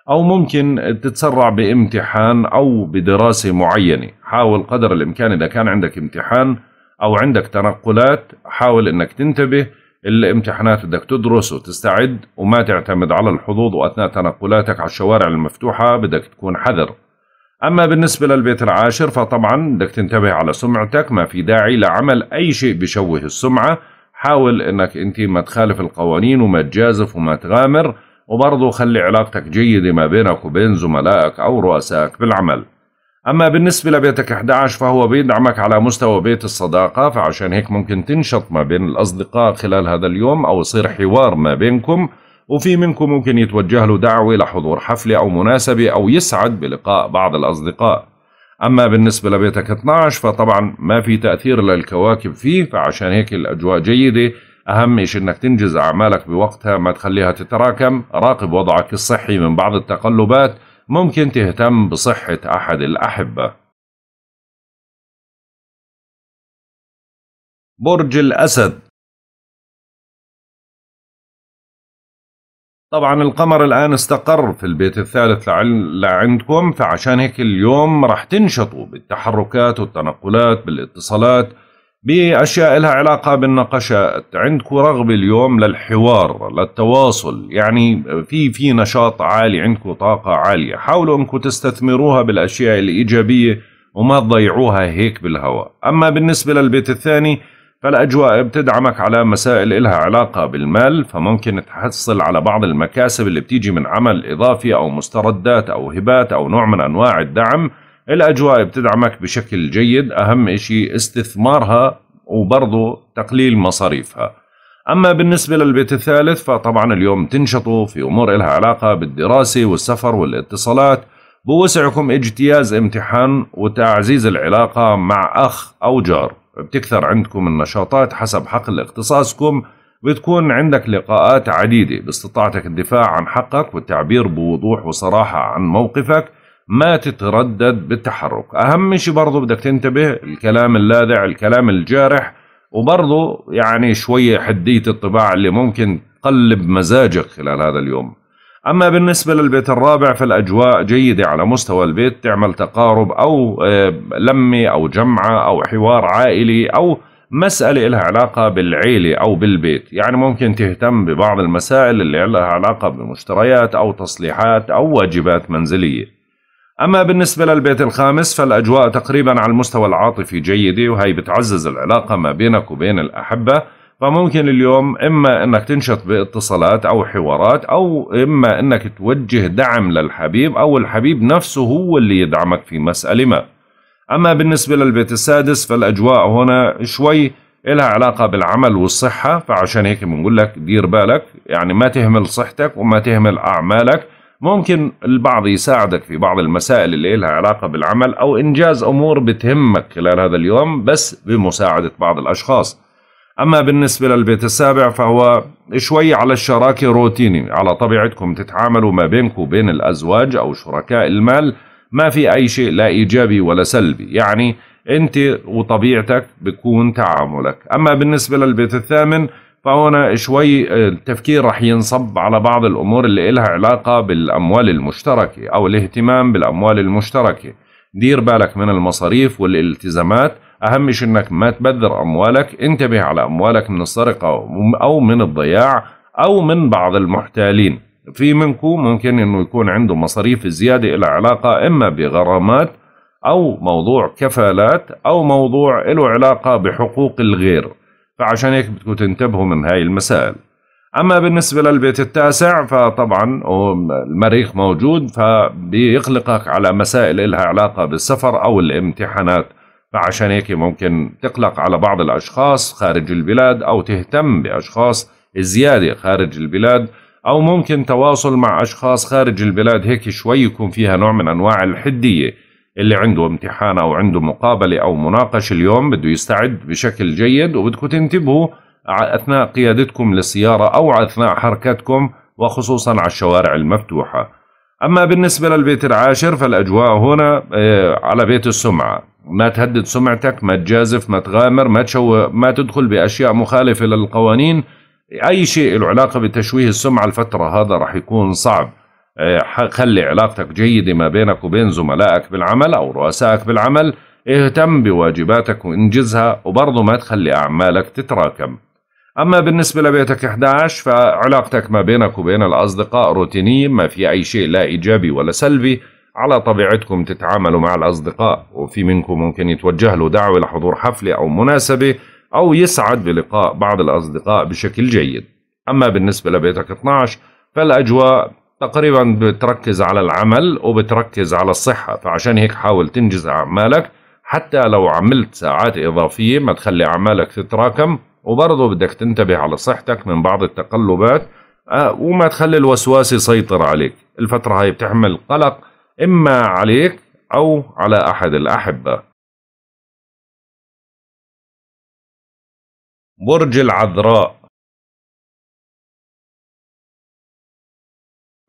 أو ممكن تتسرع بامتحان أو بدراسة معينة حاول قدر الإمكان إذا كان عندك امتحان او عندك تنقلات حاول انك تنتبه الامتحانات بدك تدرس وتستعد وما تعتمد على الحظوظ واثناء تنقلاتك على الشوارع المفتوحه بدك تكون حذر اما بالنسبه للبيت العاشر فطبعا بدك تنتبه على سمعتك ما في داعي لعمل اي شيء بشوه السمعه حاول انك انت ما تخالف القوانين وما تجازف وما تغامر وبرضه خلي علاقتك جيدة ما بينك وبين زملائك أو رؤسائك بالعمل أما بالنسبة لبيتك 11 فهو بيدعمك على مستوى بيت الصداقة فعشان هيك ممكن تنشط ما بين الأصدقاء خلال هذا اليوم أو يصير حوار ما بينكم وفي منكم ممكن يتوجه له دعوة لحضور حفلة أو مناسبة أو يسعد بلقاء بعض الأصدقاء أما بالنسبة لبيتك 12 فطبعا ما في تأثير للكواكب فيه فعشان هيك الأجواء جيدة أهم شيء أنك تنجز أعمالك بوقتها ما تخليها تتراكم راقب وضعك الصحي من بعض التقلبات ممكن تهتم بصحة أحد الأحبة برج الأسد طبعا القمر الآن استقر في البيت الثالث لعندكم فعشان هيك اليوم راح تنشطوا بالتحركات والتنقلات بالاتصالات بأشياء لها علاقة بالنقاشات عندكم رغبة اليوم للحوار للتواصل يعني في في نشاط عالي عندكم طاقة عالية حاولوا أنكم تستثمروها بالأشياء الإيجابية وما تضيعوها هيك بالهواء أما بالنسبة للبيت الثاني فالأجواء بتدعمك على مسائل لها علاقة بالمال فممكن تحصل على بعض المكاسب اللي بتيجي من عمل إضافي أو مستردات أو هبات أو نوع من أنواع الدعم الأجواء بتدعمك بشكل جيد أهم إشي استثمارها وبرضه تقليل مصاريفها أما بالنسبة للبيت الثالث فطبعا اليوم تنشطوا في أمور إلها علاقة بالدراسة والسفر والاتصالات بوسعكم اجتياز امتحان وتعزيز العلاقة مع أخ أو جار بتكثر عندكم النشاطات حسب حقل اختصاصكم بتكون عندك لقاءات عديدة باستطاعتك الدفاع عن حقك والتعبير بوضوح وصراحة عن موقفك ما تتردد بالتحرك اهم شيء برضه بدك تنتبه الكلام اللاذع الكلام الجارح وبرضه يعني شوية حدية الطباع اللي ممكن تقلب مزاجك خلال هذا اليوم أما بالنسبة للبيت الرابع فالأجواء جيدة على مستوى البيت تعمل تقارب أو آه، لمة أو جمعة أو حوار عائلي أو مسألة لها علاقة بالعيلة أو بالبيت يعني ممكن تهتم ببعض المسائل اللي لها علاقة بمشتريات أو تصليحات أو واجبات منزلية أما بالنسبة للبيت الخامس فالأجواء تقريبا على المستوى العاطفي جيدة وهي بتعزز العلاقة ما بينك وبين الأحبة فممكن اليوم إما أنك تنشط باتصالات أو حوارات أو إما أنك توجه دعم للحبيب أو الحبيب نفسه هو اللي يدعمك في مسألة ما أما بالنسبة للبيت السادس فالأجواء هنا شوي إلها علاقة بالعمل والصحة فعشان هيك بنقول لك دير بالك يعني ما تهمل صحتك وما تهمل أعمالك ممكن البعض يساعدك في بعض المسائل اللي لها علاقة بالعمل أو إنجاز أمور بتهمك خلال هذا اليوم بس بمساعدة بعض الأشخاص أما بالنسبة للبيت السابع فهو شوي على الشراكة روتيني على طبيعتكم تتعاملوا ما بينك وبين الأزواج أو شركاء المال ما في أي شيء لا إيجابي ولا سلبي يعني أنت وطبيعتك بكون تعاملك أما بالنسبة للبيت الثامن فهنا شوي آه، التفكير رح ينصب على بعض الأمور اللي إلها علاقة بالأموال المشتركة أو الاهتمام بالأموال المشتركة دير بالك من المصاريف والالتزامات أهم شيء أنك ما تبذر أموالك انتبه على أموالك من السرقة أو من الضياع أو من بعض المحتالين في منكم ممكن أنه يكون عنده مصاريف زيادة إلى علاقة إما بغرامات أو موضوع كفالات أو موضوع له علاقة بحقوق الغير فعشان هيك بدكم تنتبهوا من هاي المسائل اما بالنسبه للبيت التاسع فطبعا المريخ موجود فبيقلقك على مسائل إلها علاقه بالسفر او الامتحانات فعشان هيك ممكن تقلق على بعض الاشخاص خارج البلاد او تهتم باشخاص زياده خارج البلاد او ممكن تواصل مع اشخاص خارج البلاد هيك شوي يكون فيها نوع من انواع الحديه اللي عنده امتحان او عنده مقابله او مناقشه اليوم بده يستعد بشكل جيد وبدكم تنتبهوا اثناء قيادتكم للسياره او اثناء حركتكم وخصوصا على الشوارع المفتوحه. اما بالنسبه للبيت العاشر فالاجواء هنا آه، على بيت السمعه، ما تهدد سمعتك، ما تجازف، ما تغامر، ما تشو ما تدخل باشياء مخالفه للقوانين، اي شيء له علاقه بتشويه السمعه الفتره هذا راح يكون صعب. آه، خلي علاقتك جيدة ما بينك وبين زملائك بالعمل أو رؤسائك بالعمل اهتم بواجباتك وانجزها وبرضه ما تخلي أعمالك تتراكم أما بالنسبة لبيتك 11 فعلاقتك ما بينك وبين الأصدقاء روتينية ما في أي شيء لا إيجابي ولا سلبي على طبيعتكم تتعاملوا مع الأصدقاء وفي منكم ممكن يتوجه له دعوة لحضور حفلة أو مناسبة أو يسعد بلقاء بعض الأصدقاء بشكل جيد أما بالنسبة لبيتك 12 فالأجواء تقريبا بتركز على العمل وبتركز على الصحة فعشان هيك حاول تنجز أعمالك حتى لو عملت ساعات إضافية ما تخلي أعمالك تتراكم وبرضه بدك تنتبه على صحتك من بعض التقلبات آه، وما تخلي الوسواس يسيطر عليك الفترة هاي بتحمل قلق إما عليك أو على أحد الأحبة برج العذراء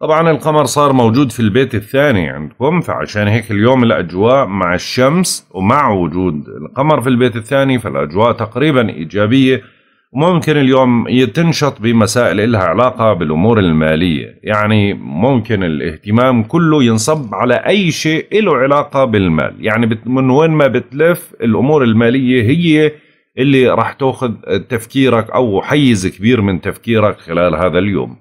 طبعا القمر صار موجود في البيت الثاني عندكم فعشان هيك اليوم الأجواء مع الشمس ومع وجود القمر في البيت الثاني فالأجواء تقريبا إيجابية وممكن اليوم تنشط بمسائل إلها علاقة بالأمور المالية يعني ممكن الاهتمام كله ينصب على أي شيء له علاقة بالمال يعني من وين ما بتلف الأمور المالية هي اللي راح تاخذ تفكيرك أو حيز كبير من تفكيرك خلال هذا اليوم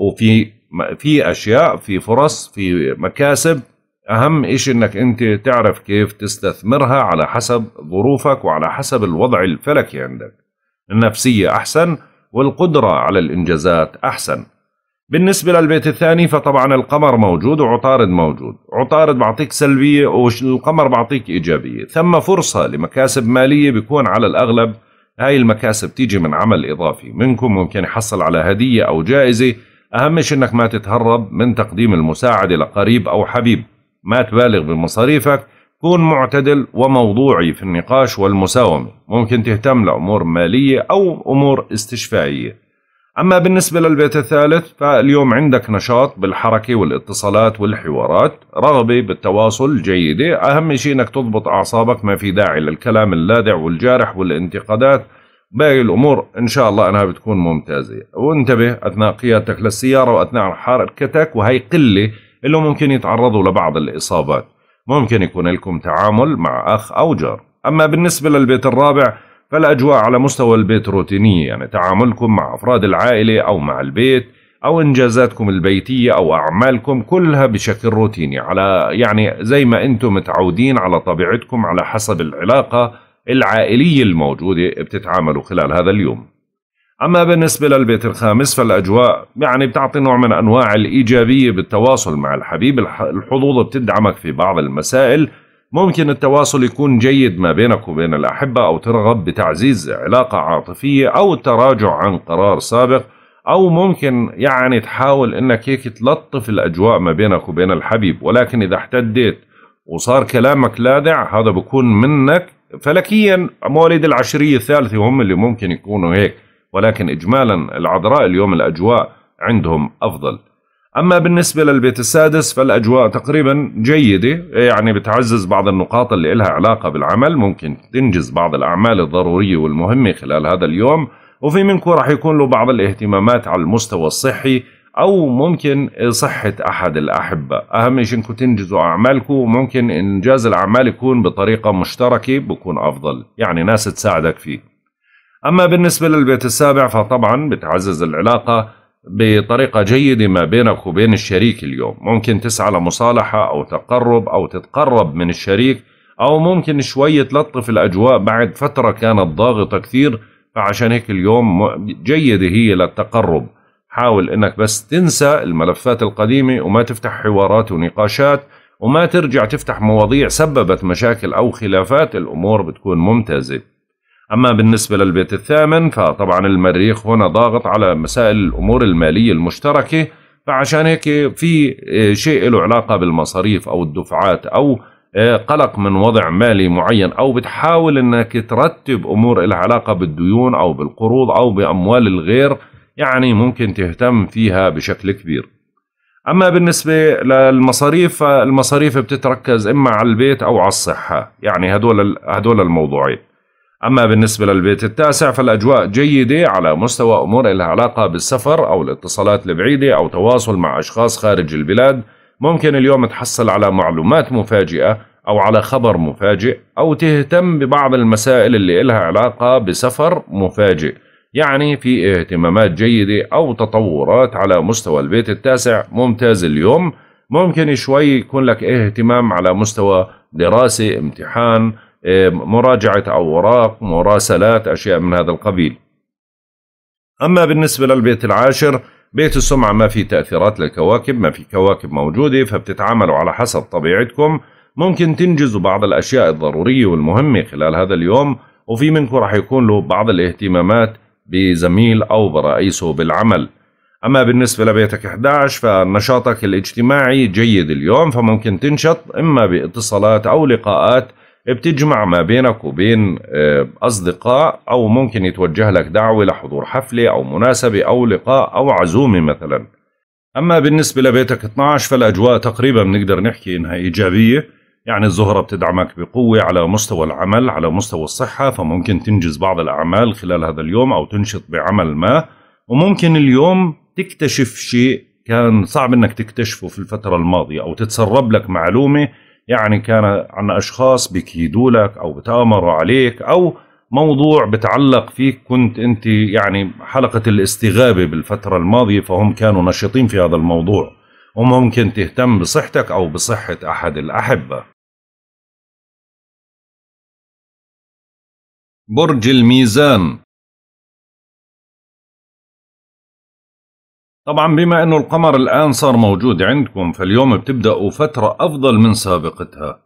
وفي في اشياء في فرص في مكاسب اهم شيء انك انت تعرف كيف تستثمرها على حسب ظروفك وعلى حسب الوضع الفلكي عندك النفسيه احسن والقدره على الانجازات احسن بالنسبة للبيت الثاني فطبعا القمر موجود وعطارد موجود عطارد بعطيك سلبية والقمر بعطيك إيجابية ثم فرصة لمكاسب مالية بيكون على الأغلب هاي المكاسب تيجي من عمل إضافي منكم ممكن يحصل على هدية أو جائزة أهم شيء أنك ما تتهرب من تقديم المساعدة لقريب أو حبيب ما تبالغ بمصاريفك كون معتدل وموضوعي في النقاش والمساومة ممكن تهتم لأمور مالية أو أمور استشفائية أما بالنسبة للبيت الثالث فاليوم عندك نشاط بالحركة والاتصالات والحوارات رغبة بالتواصل جيدة أهم شيء أنك تضبط أعصابك ما في داعي للكلام اللاذع والجارح والانتقادات باقي الامور ان شاء الله انها بتكون ممتازه وانتبه اثناء قيادتك للسياره واثناء حركتك وهي قله اللي ممكن يتعرضوا لبعض الاصابات ممكن يكون لكم تعامل مع اخ او جار اما بالنسبه للبيت الرابع فالاجواء على مستوى البيت روتينيه يعني تعاملكم مع افراد العائله او مع البيت او انجازاتكم البيتيه او اعمالكم كلها بشكل روتيني على يعني زي ما انتم متعودين على طبيعتكم على حسب العلاقه العائلية الموجودة بتتعاملوا خلال هذا اليوم أما بالنسبة للبيت الخامس فالأجواء يعني بتعطي نوع من أنواع الإيجابية بالتواصل مع الحبيب الحظوظ بتدعمك في بعض المسائل ممكن التواصل يكون جيد ما بينك وبين الأحبة أو ترغب بتعزيز علاقة عاطفية أو التراجع عن قرار سابق أو ممكن يعني تحاول إنك هيك تلطف الأجواء ما بينك وبين الحبيب ولكن إذا احتديت وصار كلامك لاذع هذا بكون منك فلكيا مواليد العشرية الثالثة هم اللي ممكن يكونوا هيك ولكن إجمالا العذراء اليوم الأجواء عندهم أفضل أما بالنسبة للبيت السادس فالأجواء تقريبا جيدة يعني بتعزز بعض النقاط اللي إلها علاقة بالعمل ممكن تنجز بعض الأعمال الضرورية والمهمة خلال هذا اليوم وفي منكم راح يكون له بعض الاهتمامات على المستوى الصحي او ممكن صحه احد الاحبه اهم شيء انكم تنجزوا اعمالكم وممكن انجاز الاعمال يكون بطريقه مشتركه بكون افضل يعني ناس تساعدك فيه اما بالنسبه للبيت السابع فطبعا بتعزز العلاقه بطريقة جيدة ما بينك وبين الشريك اليوم ممكن تسعى لمصالحة أو تقرب أو تتقرب من الشريك أو ممكن شوية تلطف الأجواء بعد فترة كانت ضاغطة كثير فعشان هيك اليوم جيدة هي للتقرب حاول انك بس تنسى الملفات القديمه وما تفتح حوارات ونقاشات وما ترجع تفتح مواضيع سببت مشاكل او خلافات الامور بتكون ممتازه. اما بالنسبه للبيت الثامن فطبعا المريخ هنا ضاغط على مسائل الامور الماليه المشتركه فعشان هيك في آه، شيء له علاقه بالمصاريف او الدفعات او آه، قلق من وضع مالي معين او بتحاول انك ترتب امور لها علاقه بالديون او بالقروض او باموال الغير يعني ممكن تهتم فيها بشكل كبير أما بالنسبة للمصاريف فالمصاريف بتتركز إما على البيت أو على الصحة يعني هدول, هدول الموضوعين أما بالنسبة للبيت التاسع فالأجواء جيدة على مستوى أمور لها علاقة بالسفر أو الاتصالات البعيدة أو تواصل مع أشخاص خارج البلاد ممكن اليوم تحصل على معلومات مفاجئة أو على خبر مفاجئ أو تهتم ببعض المسائل اللي إلها علاقة بسفر مفاجئ يعني في اهتمامات جيدة أو تطورات على مستوى البيت التاسع ممتاز اليوم ممكن شوي يكون لك اهتمام على مستوى دراسة امتحان آه، مراجعة أوراق مراسلات أشياء من هذا القبيل أما بالنسبة للبيت العاشر بيت السمعة ما في تأثيرات للكواكب ما في كواكب موجودة فبتتعاملوا على حسب طبيعتكم ممكن تنجزوا بعض الأشياء الضرورية والمهمة خلال هذا اليوم وفي منكم راح يكون له بعض الاهتمامات بزميل أو برئيسه بالعمل أما بالنسبة لبيتك 11 فنشاطك الاجتماعي جيد اليوم فممكن تنشط إما باتصالات أو لقاءات بتجمع ما بينك وبين آه، أصدقاء أو ممكن يتوجه لك دعوة لحضور حفلة أو مناسبة أو لقاء أو عزومة مثلا أما بالنسبة لبيتك 12 فالأجواء تقريبا بنقدر نحكي إنها إيجابية يعني الزهرة بتدعمك بقوة على مستوى العمل على مستوى الصحة فممكن تنجز بعض الأعمال خلال هذا اليوم أو تنشط بعمل ما وممكن اليوم تكتشف شيء كان صعب انك تكتشفه في الفترة الماضية او تتسرب لك معلومة يعني كان عن اشخاص بكيدوا لك او بتآمروا عليك او موضوع بتعلق فيك كنت انت يعني حلقة الاستغابة بالفترة الماضية فهم كانوا نشيطين في هذا الموضوع وممكن تهتم بصحتك او بصحة احد الاحبة برج الميزان طبعا بما انه القمر الان صار موجود عندكم فاليوم بتبدأوا فترة افضل من سابقتها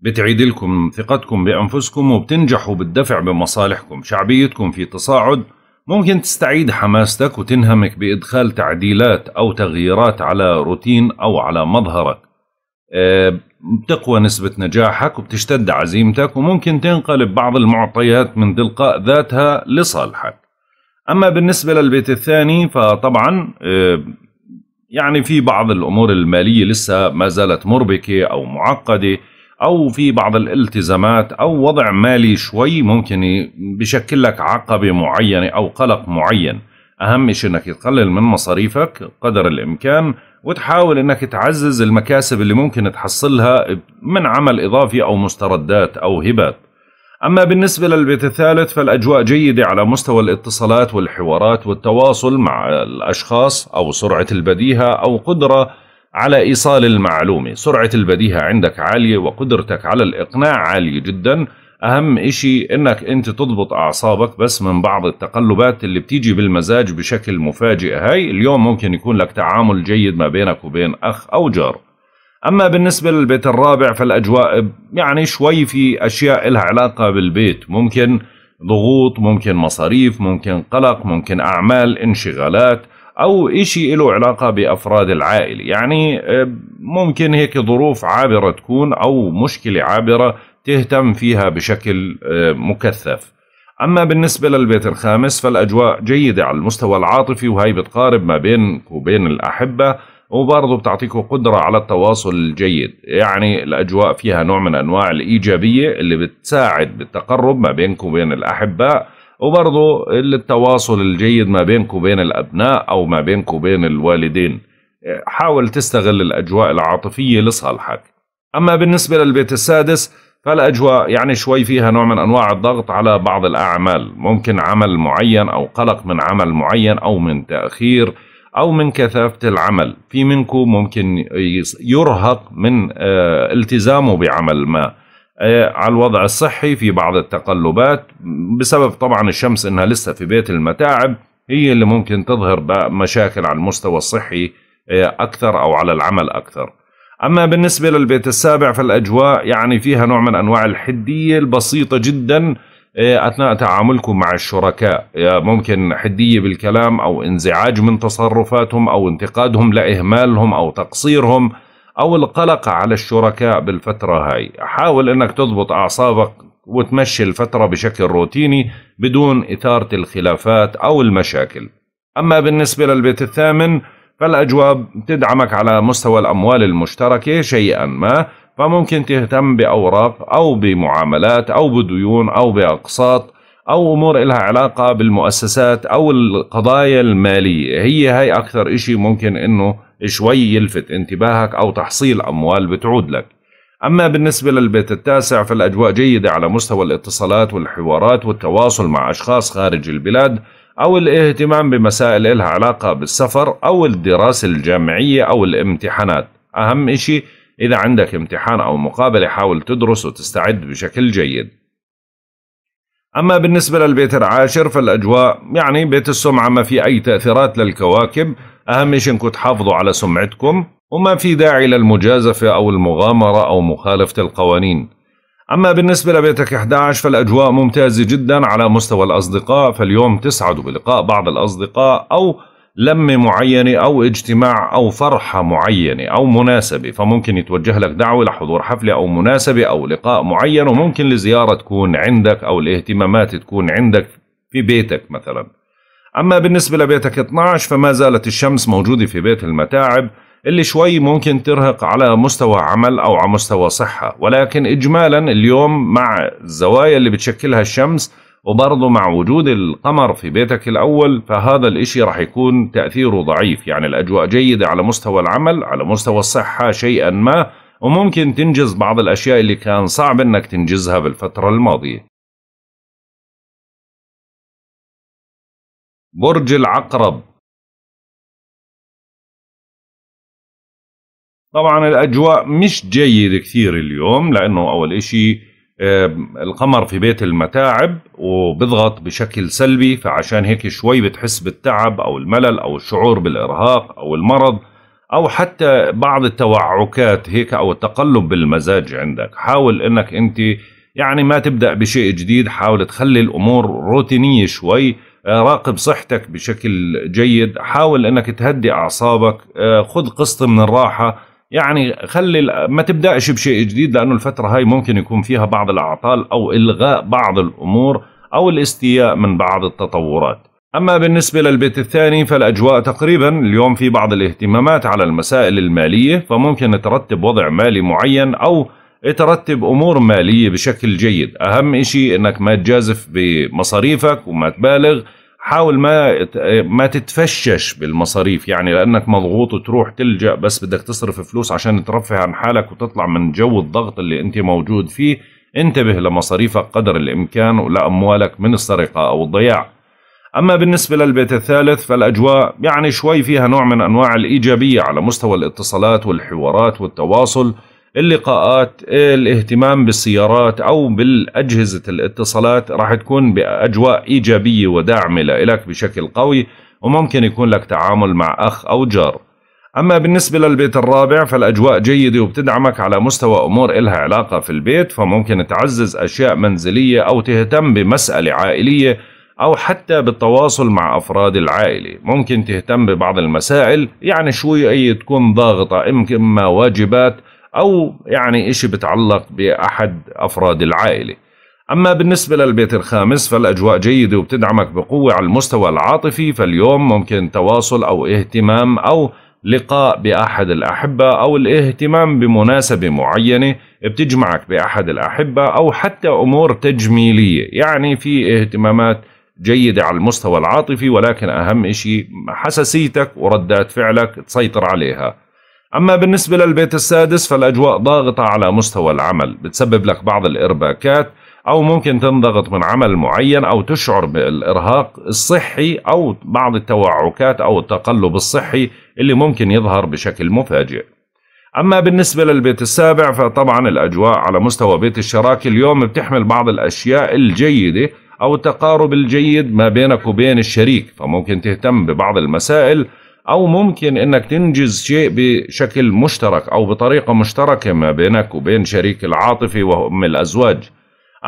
بتعيد لكم ثقتكم بانفسكم وبتنجحوا بالدفع بمصالحكم شعبيتكم في تصاعد ممكن تستعيد حماستك وتنهمك بادخال تعديلات او تغييرات على روتين او على مظهرك آه، بتقوى نسبة نجاحك وبتشتد عزيمتك وممكن تنقلب بعض المعطيات من تلقاء ذاتها لصالحك أما بالنسبة للبيت الثاني فطبعا آه، يعني في بعض الأمور المالية لسه ما زالت مربكة أو معقدة أو في بعض الالتزامات أو وضع مالي شوي ممكن بشكل لك عقبة معينة أو قلق معين أهم شيء أنك تقلل من مصاريفك قدر الإمكان وتحاول انك تعزز المكاسب اللي ممكن تحصلها من عمل اضافي او مستردات او هبات. اما بالنسبه للبيت الثالث فالاجواء جيده على مستوى الاتصالات والحوارات والتواصل مع الاشخاص او سرعه البديهه او قدره على ايصال المعلومه، سرعه البديهه عندك عاليه وقدرتك على الاقناع عاليه جدا اهم اشي انك انت تضبط اعصابك بس من بعض التقلبات اللي بتيجي بالمزاج بشكل مفاجئ هاي اليوم ممكن يكون لك تعامل جيد ما بينك وبين اخ او جار اما بالنسبة للبيت الرابع فالاجواء يعني شوي في اشياء لها علاقة بالبيت ممكن ضغوط ممكن مصاريف ممكن قلق ممكن اعمال انشغالات او اشي له علاقة بافراد العائلة يعني آه، ممكن هيك ظروف عابرة تكون او مشكلة عابرة تهتم فيها بشكل آه، مكثف أما بالنسبة للبيت الخامس فالأجواء جيدة على المستوى العاطفي وهي بتقارب ما بينك وبين الأحبة وبرضه بتعطيكوا قدرة على التواصل الجيد يعني الأجواء فيها نوع من أنواع الإيجابية اللي بتساعد بالتقرب ما بينك وبين الأحباء وبرضه التواصل الجيد ما بينك وبين الأبناء أو ما بينك وبين الوالدين حاول تستغل الأجواء العاطفية لصالحك أما بالنسبة للبيت السادس فالأجواء يعني شوي فيها نوع من أنواع الضغط على بعض الأعمال ممكن عمل معين أو قلق من عمل معين أو من تأخير أو من كثافة العمل في منكم ممكن يرهق من آه، التزامه بعمل ما آه، على الوضع الصحي في بعض التقلبات بسبب طبعا الشمس انها لسه في بيت المتاعب هي اللي ممكن تظهر مشاكل على المستوى الصحي آه، اكثر او على العمل اكثر أما بالنسبة للبيت السابع فالأجواء يعني فيها نوع من أنواع الحدية البسيطة جدا آه، أثناء تعاملكم مع الشركاء ممكن حدية بالكلام أو انزعاج من تصرفاتهم أو انتقادهم لإهمالهم أو تقصيرهم أو القلق على الشركاء بالفترة هاي حاول أنك تضبط أعصابك وتمشي الفترة بشكل روتيني بدون إثارة الخلافات أو المشاكل أما بالنسبة للبيت الثامن فالأجواب تدعمك على مستوى الأموال المشتركة شيئا ما فممكن تهتم بأوراق أو بمعاملات أو بديون أو بأقساط أو أمور إلها علاقة بالمؤسسات أو القضايا المالية هي هاي أكثر إشي ممكن إنه شوي يلفت انتباهك أو تحصيل أموال بتعود لك أما بالنسبة للبيت التاسع فالأجواء جيدة على مستوى الاتصالات والحوارات والتواصل مع أشخاص خارج البلاد أو الاهتمام بمسائل إلها علاقة بالسفر أو الدراسة الجامعية أو الامتحانات أهم إشي إذا عندك امتحان أو مقابلة حاول تدرس وتستعد بشكل جيد أما بالنسبة للبيت العاشر فالأجواء يعني بيت السمعة ما في أي تأثيرات للكواكب أهم شيء أنكم تحافظوا على سمعتكم وما في داعي للمجازفة أو المغامرة أو مخالفة القوانين أما بالنسبة لبيتك 11 فالأجواء ممتازة جدا على مستوى الأصدقاء فاليوم تسعدوا بلقاء بعض الأصدقاء أو لمة معينة أو اجتماع أو فرحة معينة أو مناسبة فممكن يتوجه لك دعوة لحضور حفلة أو مناسبة أو لقاء معين وممكن لزيارة تكون عندك أو الاهتمامات تكون عندك في بيتك مثلا أما بالنسبة لبيتك 12 فما زالت الشمس موجودة في بيت المتاعب اللي شوي ممكن ترهق على مستوى عمل أو على مستوى صحة ولكن إجمالا اليوم مع الزوايا اللي بتشكلها الشمس وبرضه مع وجود القمر في بيتك الأول فهذا الإشي رح يكون تأثيره ضعيف يعني الأجواء جيدة على مستوى العمل على مستوى الصحة شيئا ما وممكن تنجز بعض الأشياء اللي كان صعب أنك تنجزها بالفترة الماضية برج العقرب طبعا الأجواء مش جيدة كثير اليوم لأنه أول إشي القمر في بيت المتاعب وبضغط بشكل سلبي فعشان هيك شوي بتحس بالتعب أو الملل أو الشعور بالإرهاق أو المرض أو حتى بعض التوعكات هيك أو التقلب بالمزاج عندك حاول أنك أنت يعني ما تبدأ بشيء جديد حاول تخلي الأمور روتينية شوي آه، راقب صحتك بشكل جيد حاول أنك تهدي أعصابك آه، خذ قسط من الراحة يعني خلي ما تبداش بشيء جديد لانه الفتره هاي ممكن يكون فيها بعض الاعطال او الغاء بعض الامور او الاستياء من بعض التطورات أما بالنسبة للبيت الثاني فالأجواء تقريبا اليوم في بعض الاهتمامات على المسائل المالية فممكن ترتب وضع مالي معين أو ترتب أمور مالية بشكل جيد أهم شيء أنك ما تجازف بمصاريفك وما تبالغ حاول ما ما تتفشش بالمصاريف يعني لانك مضغوط وتروح تلجا بس بدك تصرف فلوس عشان ترفه عن حالك وتطلع من جو الضغط اللي انت موجود فيه انتبه لمصاريفك قدر الامكان ولاموالك من السرقه او الضياع اما بالنسبه للبيت الثالث فالاجواء يعني شوي فيها نوع من انواع الايجابيه على مستوى الاتصالات والحوارات والتواصل اللقاءات الاهتمام بالسيارات أو بالأجهزة الاتصالات راح تكون بأجواء إيجابية وداعمة لإلك بشكل قوي وممكن يكون لك تعامل مع أخ أو جار أما بالنسبة للبيت الرابع فالأجواء جيدة وبتدعمك على مستوى أمور إلها علاقة في البيت فممكن تعزز أشياء منزلية أو تهتم بمسألة عائلية أو حتى بالتواصل مع أفراد العائلة ممكن تهتم ببعض المسائل يعني شوي أي تكون ضاغطة إما واجبات أو يعني إشي بتعلق بأحد أفراد العائلة أما بالنسبة للبيت الخامس فالأجواء جيدة وبتدعمك بقوة على المستوى العاطفي فاليوم ممكن تواصل أو اهتمام أو لقاء بأحد الأحبة أو الاهتمام بمناسبة معينة بتجمعك بأحد الأحبة أو حتى أمور تجميلية يعني في اهتمامات جيدة على المستوى العاطفي ولكن أهم شيء حساسيتك وردات فعلك تسيطر عليها أما بالنسبة للبيت السادس فالأجواء ضاغطة على مستوى العمل بتسبب لك بعض الإرباكات أو ممكن تنضغط من عمل معين أو تشعر بالإرهاق الصحي أو بعض التوعكات أو التقلب الصحي اللي ممكن يظهر بشكل مفاجئ أما بالنسبة للبيت السابع فطبعا الأجواء على مستوى بيت الشراكة اليوم بتحمل بعض الأشياء الجيدة أو التقارب الجيد ما بينك وبين الشريك فممكن تهتم ببعض المسائل او ممكن انك تنجز شيء بشكل مشترك او بطريقه مشتركه ما بينك وبين شريك العاطفي وهم الازواج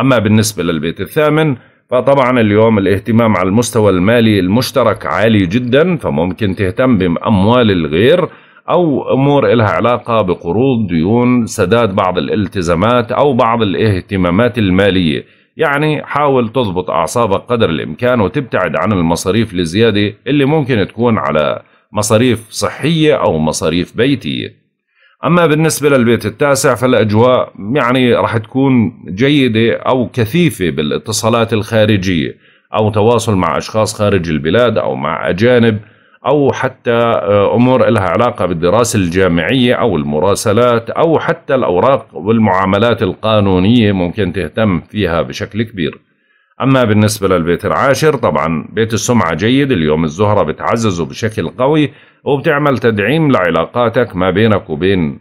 اما بالنسبه للبيت الثامن فطبعا اليوم الاهتمام على المستوى المالي المشترك عالي جدا فممكن تهتم باموال الغير او امور لها علاقه بقروض ديون سداد بعض الالتزامات او بعض الاهتمامات الماليه يعني حاول تضبط اعصابك قدر الامكان وتبتعد عن المصاريف الزياده اللي ممكن تكون على مصاريف صحية أو مصاريف بيتية أما بالنسبة للبيت التاسع فالأجواء يعني رح تكون جيدة أو كثيفة بالاتصالات الخارجية أو تواصل مع أشخاص خارج البلاد أو مع أجانب أو حتى آه، أمور لها علاقة بالدراسة الجامعية أو المراسلات أو حتى الأوراق والمعاملات القانونية ممكن تهتم فيها بشكل كبير أما بالنسبة للبيت العاشر طبعا بيت السمعة جيد اليوم الزهرة بتعززه بشكل قوي وبتعمل تدعيم لعلاقاتك ما بينك وبين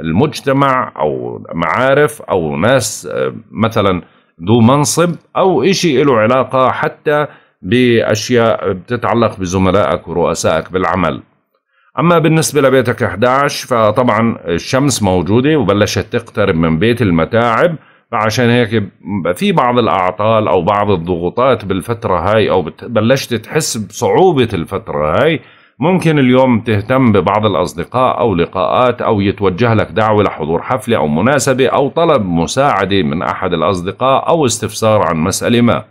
المجتمع أو معارف أو ناس مثلا ذو منصب أو إشي له علاقة حتى بأشياء بتتعلق بزملائك ورؤسائك بالعمل أما بالنسبة لبيتك 11 فطبعا الشمس موجودة وبلشت تقترب من بيت المتاعب عشان هيك في بعض الاعطال او بعض الضغوطات بالفتره هاي او بلشت تحس بصعوبه الفتره هاي ممكن اليوم تهتم ببعض الأصدقاء أو لقاءات أو يتوجه لك دعوة لحضور حفلة أو مناسبة أو طلب مساعدة من أحد الأصدقاء أو استفسار عن مسألة ما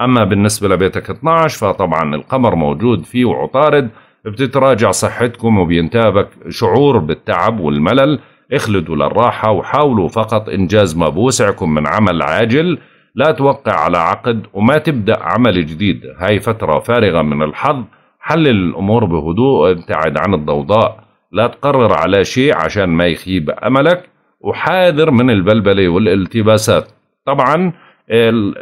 أما بالنسبة لبيتك 12 فطبعا القمر موجود فيه وعطارد بتتراجع صحتكم وبينتابك شعور بالتعب والملل اخلدوا للراحة وحاولوا فقط إنجاز ما بوسعكم من عمل عاجل لا توقع على عقد وما تبدأ عمل جديد هاي فترة فارغة من الحظ حلل الأمور بهدوء وابتعد عن الضوضاء لا تقرر على شيء عشان ما يخيب أملك وحاذر من البلبلة والالتباسات طبعا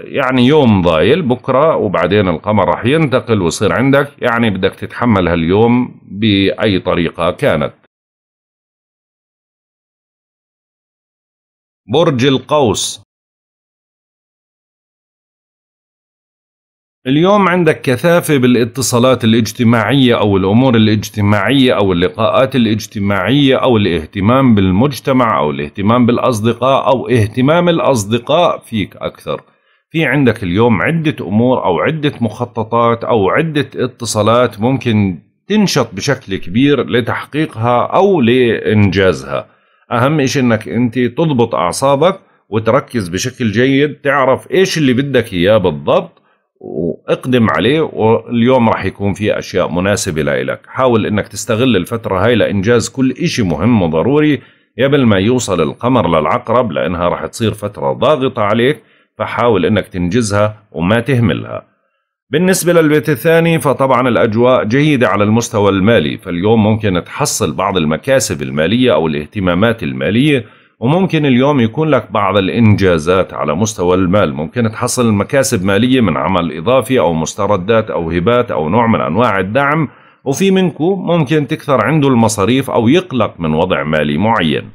يعني يوم ضايل بكرة وبعدين القمر راح ينتقل ويصير عندك يعني بدك تتحمل هاليوم بأي طريقة كانت برج القوس اليوم عندك كثافة بالاتصالات الاجتماعية أو الأمور الاجتماعية أو اللقاءات الاجتماعية أو الاهتمام بالمجتمع أو الاهتمام بالأصدقاء أو اهتمام الأصدقاء فيك أكثر في عندك اليوم عدة أمور أو عدة مخططات أو عدة اتصالات ممكن تنشط بشكل كبير لتحقيقها أو لإنجازها اهم شيء انك انت تضبط اعصابك وتركز بشكل جيد تعرف ايش اللي بدك اياه بالضبط واقدم عليه واليوم راح يكون في اشياء مناسبه لإلك حاول انك تستغل الفتره هاي لانجاز كل شيء مهم وضروري قبل ما يوصل القمر للعقرب لانها راح تصير فتره ضاغطه عليك فحاول انك تنجزها وما تهملها بالنسبة للبيت الثاني فطبعا الأجواء جيدة على المستوى المالي فاليوم ممكن تحصل بعض المكاسب المالية أو الاهتمامات المالية وممكن اليوم يكون لك بعض الإنجازات على مستوى المال ممكن تحصل مكاسب مالية من عمل إضافي أو مستردات أو هبات أو نوع من أنواع الدعم وفي منكم ممكن تكثر عنده المصاريف أو يقلق من وضع مالي معين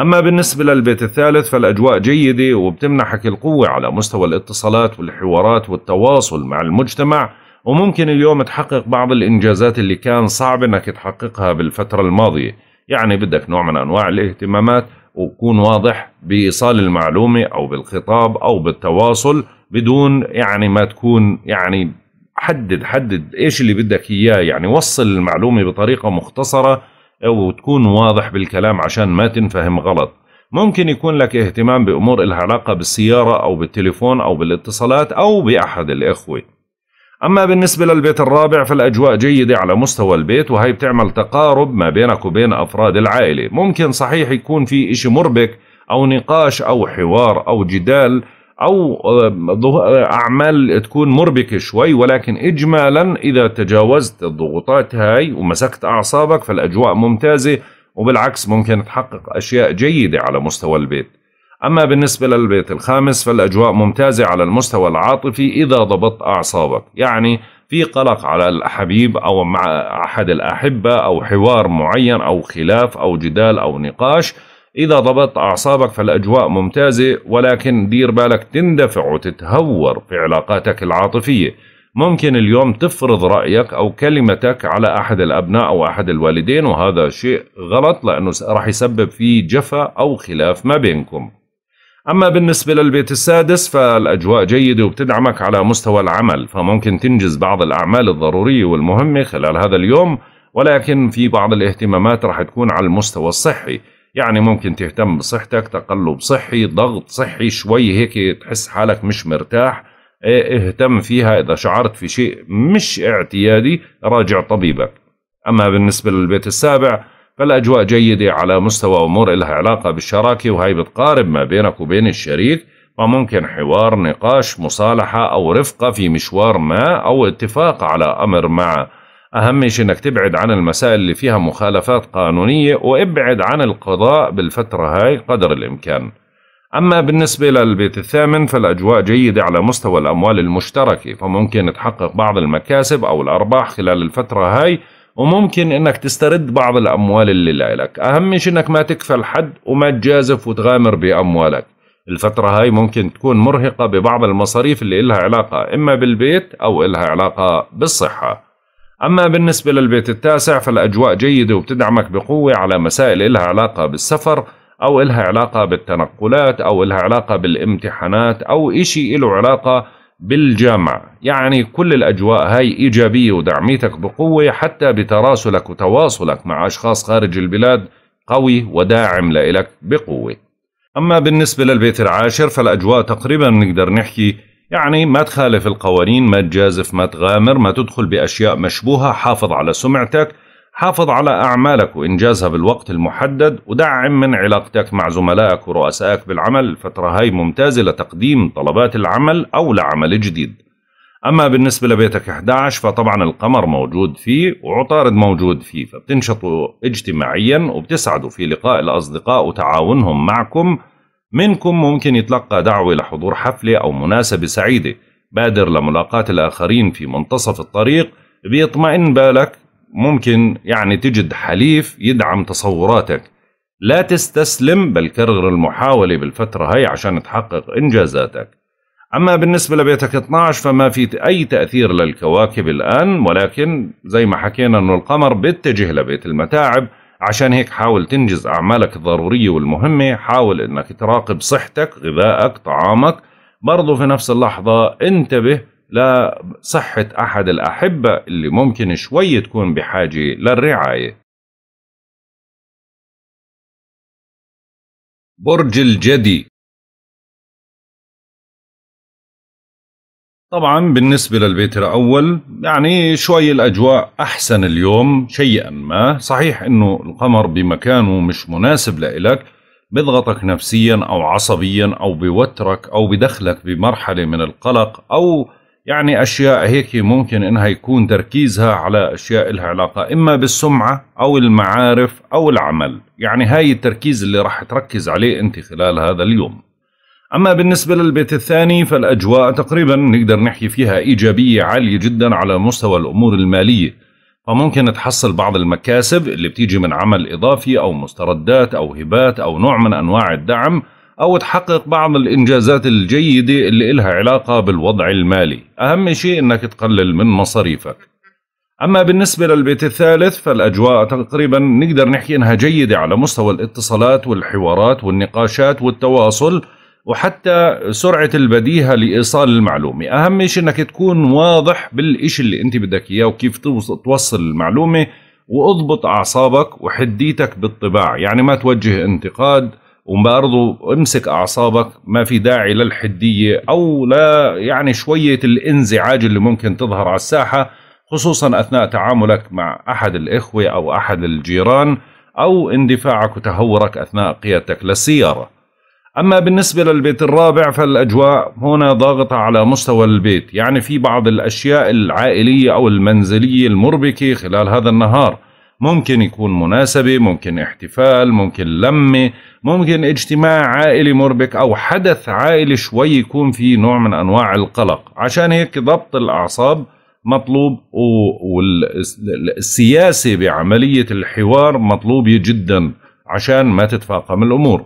أما بالنسبة للبيت الثالث فالأجواء جيدة وبتمنحك القوة على مستوى الاتصالات والحوارات والتواصل مع المجتمع وممكن اليوم تحقق بعض الإنجازات اللي كان صعب أنك تحققها بالفترة الماضية يعني بدك نوع من أنواع الاهتمامات وكون واضح بإيصال المعلومة أو بالخطاب أو بالتواصل بدون يعني ما تكون يعني حدد حدد إيش اللي بدك إياه يعني وصل المعلومة بطريقة مختصرة أو تكون واضح بالكلام عشان ما تنفهم غلط ممكن يكون لك اهتمام بأمور إلها علاقة بالسيارة أو بالتليفون أو بالاتصالات أو بأحد الإخوة أما بالنسبة للبيت الرابع فالأجواء جيدة على مستوى البيت وهي بتعمل تقارب ما بينك وبين أفراد العائلة ممكن صحيح يكون في إشي مربك أو نقاش أو حوار أو جدال أو آه، آه، أعمال تكون مربكة شوي ولكن إجمالا إذا تجاوزت الضغوطات هاي ومسكت أعصابك فالأجواء ممتازة وبالعكس ممكن تحقق أشياء جيدة على مستوى البيت أما بالنسبة للبيت الخامس فالأجواء ممتازة على المستوى العاطفي إذا ضبطت أعصابك يعني في قلق على الحبيب أو مع أحد الأحبة أو حوار معين أو خلاف أو جدال أو نقاش إذا ضبطت أعصابك فالأجواء ممتازة ولكن دير بالك تندفع وتتهور في علاقاتك العاطفية ممكن اليوم تفرض رأيك أو كلمتك على أحد الأبناء أو أحد الوالدين وهذا شيء غلط لأنه راح يسبب في جفا أو خلاف ما بينكم أما بالنسبة للبيت السادس فالأجواء جيدة وبتدعمك على مستوى العمل فممكن تنجز بعض الأعمال الضرورية والمهمة خلال هذا اليوم ولكن في بعض الاهتمامات راح تكون على المستوى الصحي يعني ممكن تهتم بصحتك تقلب صحي ضغط صحي شوي هيك تحس حالك مش مرتاح إيه، اهتم فيها إذا شعرت في شيء مش اعتيادي راجع طبيبك أما بالنسبة للبيت السابع فالأجواء جيدة على مستوى أمور لها علاقة بالشراكة وهي بتقارب ما بينك وبين الشريك فممكن حوار نقاش مصالحة أو رفقة في مشوار ما أو اتفاق على أمر معه أهم شيء إنك تبعد عن المسائل اللي فيها مخالفات قانونية وابعد عن القضاء بالفترة هاي قدر الإمكان أما بالنسبة للبيت الثامن فالأجواء جيدة على مستوى الأموال المشتركة فممكن تحقق بعض المكاسب أو الأرباح خلال الفترة هاي وممكن إنك تسترد بعض الأموال اللي لإلك أهم شيء إنك ما تكفل حد وما تجازف وتغامر بأموالك الفترة هاي ممكن تكون مرهقة ببعض المصاريف اللي إلها علاقة إما بالبيت أو إلها علاقة بالصحة أما بالنسبة للبيت التاسع فالأجواء جيدة وبتدعمك بقوة على مسائل إلها علاقة بالسفر أو إلها علاقة بالتنقلات أو إلها علاقة بالامتحانات أو إشي إله علاقة بالجامعة يعني كل الأجواء هاي إيجابية ودعميتك بقوة حتى بتراسلك وتواصلك مع أشخاص خارج البلاد قوي وداعم لإلك بقوة أما بالنسبة للبيت العاشر فالأجواء تقريبا نقدر نحكي يعني ما تخالف القوانين ما تجازف ما تغامر ما تدخل بأشياء مشبوهة حافظ على سمعتك حافظ على أعمالك وإنجازها بالوقت المحدد ودعم من علاقتك مع زملائك ورؤسائك بالعمل الفترة هاي ممتازة لتقديم طلبات العمل أو لعمل جديد أما بالنسبة لبيتك 11 فطبعا القمر موجود فيه وعطارد موجود فيه فبتنشطوا اجتماعيا وبتسعدوا في لقاء الأصدقاء وتعاونهم معكم منكم ممكن يتلقى دعوة لحضور حفلة أو مناسبة سعيدة بادر لملاقاة الآخرين في منتصف الطريق بيطمئن بالك ممكن يعني تجد حليف يدعم تصوراتك لا تستسلم بل كرر المحاولة بالفترة هاي عشان تحقق إنجازاتك أما بالنسبة لبيتك 12 فما في أي تأثير للكواكب الآن ولكن زي ما حكينا أنه القمر بيتجه لبيت المتاعب عشان هيك حاول تنجز أعمالك الضرورية والمهمة حاول أنك تراقب صحتك غذائك طعامك برضو في نفس اللحظة انتبه لصحة أحد الأحبة اللي ممكن شوي تكون بحاجة للرعاية برج الجدي طبعا بالنسبة للبيت الأول يعني شوي الأجواء أحسن اليوم شيئا ما صحيح أنه القمر بمكانه مش مناسب لإلك بضغطك نفسيا أو عصبيا أو بوترك أو بدخلك بمرحلة من القلق أو يعني أشياء هيك ممكن أنها يكون تركيزها على أشياء لها علاقة إما بالسمعة أو المعارف أو العمل يعني هاي التركيز اللي راح تركز عليه أنت خلال هذا اليوم أما بالنسبة للبيت الثاني فالأجواء تقريبا نقدر نحكي فيها إيجابية عالية جدا على مستوى الأمور المالية فممكن تحصل بعض المكاسب اللي بتيجي من عمل إضافي أو مستردات أو هبات أو نوع من أنواع الدعم أو تحقق بعض الإنجازات الجيدة اللي إلها علاقة بالوضع المالي أهم شيء أنك تقلل من مصاريفك أما بالنسبة للبيت الثالث فالأجواء تقريبا نقدر نحكي أنها جيدة على مستوى الاتصالات والحوارات والنقاشات والتواصل وحتى سرعة البديهة لإيصال المعلومة أهم شيء أنك تكون واضح بالإشي اللي أنت بدك إياه وكيف توصل المعلومة واضبط أعصابك وحديتك بالطباع يعني ما توجه انتقاد وبرضه امسك أعصابك ما في داعي للحدية أو لا يعني شوية الانزعاج اللي ممكن تظهر على الساحة خصوصا أثناء تعاملك مع أحد الإخوة أو أحد الجيران أو اندفاعك وتهورك أثناء قيادتك للسيارة أما بالنسبة للبيت الرابع فالأجواء هنا ضاغطة على مستوى البيت يعني في بعض الأشياء العائلية أو المنزلية المربكة خلال هذا النهار ممكن يكون مناسبة ممكن احتفال ممكن لمة ممكن اجتماع عائلي مربك أو حدث عائلي شوي يكون فيه نوع من أنواع القلق عشان هيك ضبط الأعصاب مطلوب والسياسة بعملية الحوار مطلوبة جدا عشان ما تتفاقم الأمور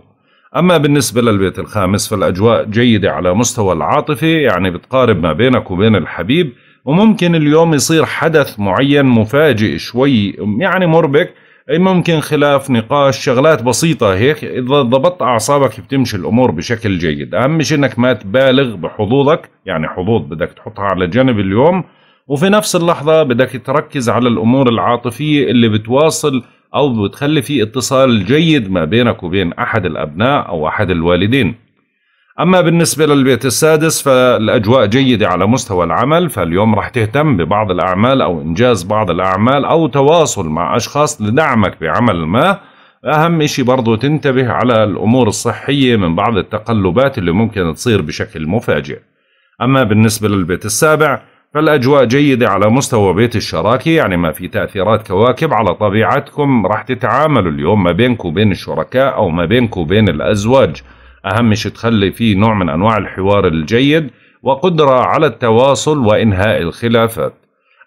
أما بالنسبة للبيت الخامس فالأجواء جيدة على مستوى العاطفة يعني بتقارب ما بينك وبين الحبيب وممكن اليوم يصير حدث معين مفاجئ شوي يعني مربك ممكن خلاف نقاش شغلات بسيطة هيك إذا ضبطت أعصابك بتمشي الأمور بشكل جيد أهم شيء أنك ما تبالغ بحظوظك يعني حظوظ بدك تحطها على جنب اليوم وفي نفس اللحظة بدك تركز على الأمور العاطفية اللي بتواصل أو بتخلي في اتصال جيد ما بينك وبين أحد الأبناء أو أحد الوالدين أما بالنسبة للبيت السادس فالأجواء جيدة على مستوى العمل فاليوم رح تهتم ببعض الأعمال أو إنجاز بعض الأعمال أو تواصل مع أشخاص لدعمك بعمل ما أهم إشي برضو تنتبه على الأمور الصحية من بعض التقلبات اللي ممكن تصير بشكل مفاجئ أما بالنسبة للبيت السابع فالأجواء جيدة على مستوى بيت الشراكة يعني ما في تأثيرات كواكب على طبيعتكم راح تتعاملوا اليوم ما بينك وبين الشركاء أو ما بينك وبين الأزواج أهم شيء تخلي فيه نوع من أنواع الحوار الجيد وقدرة على التواصل وإنهاء الخلافات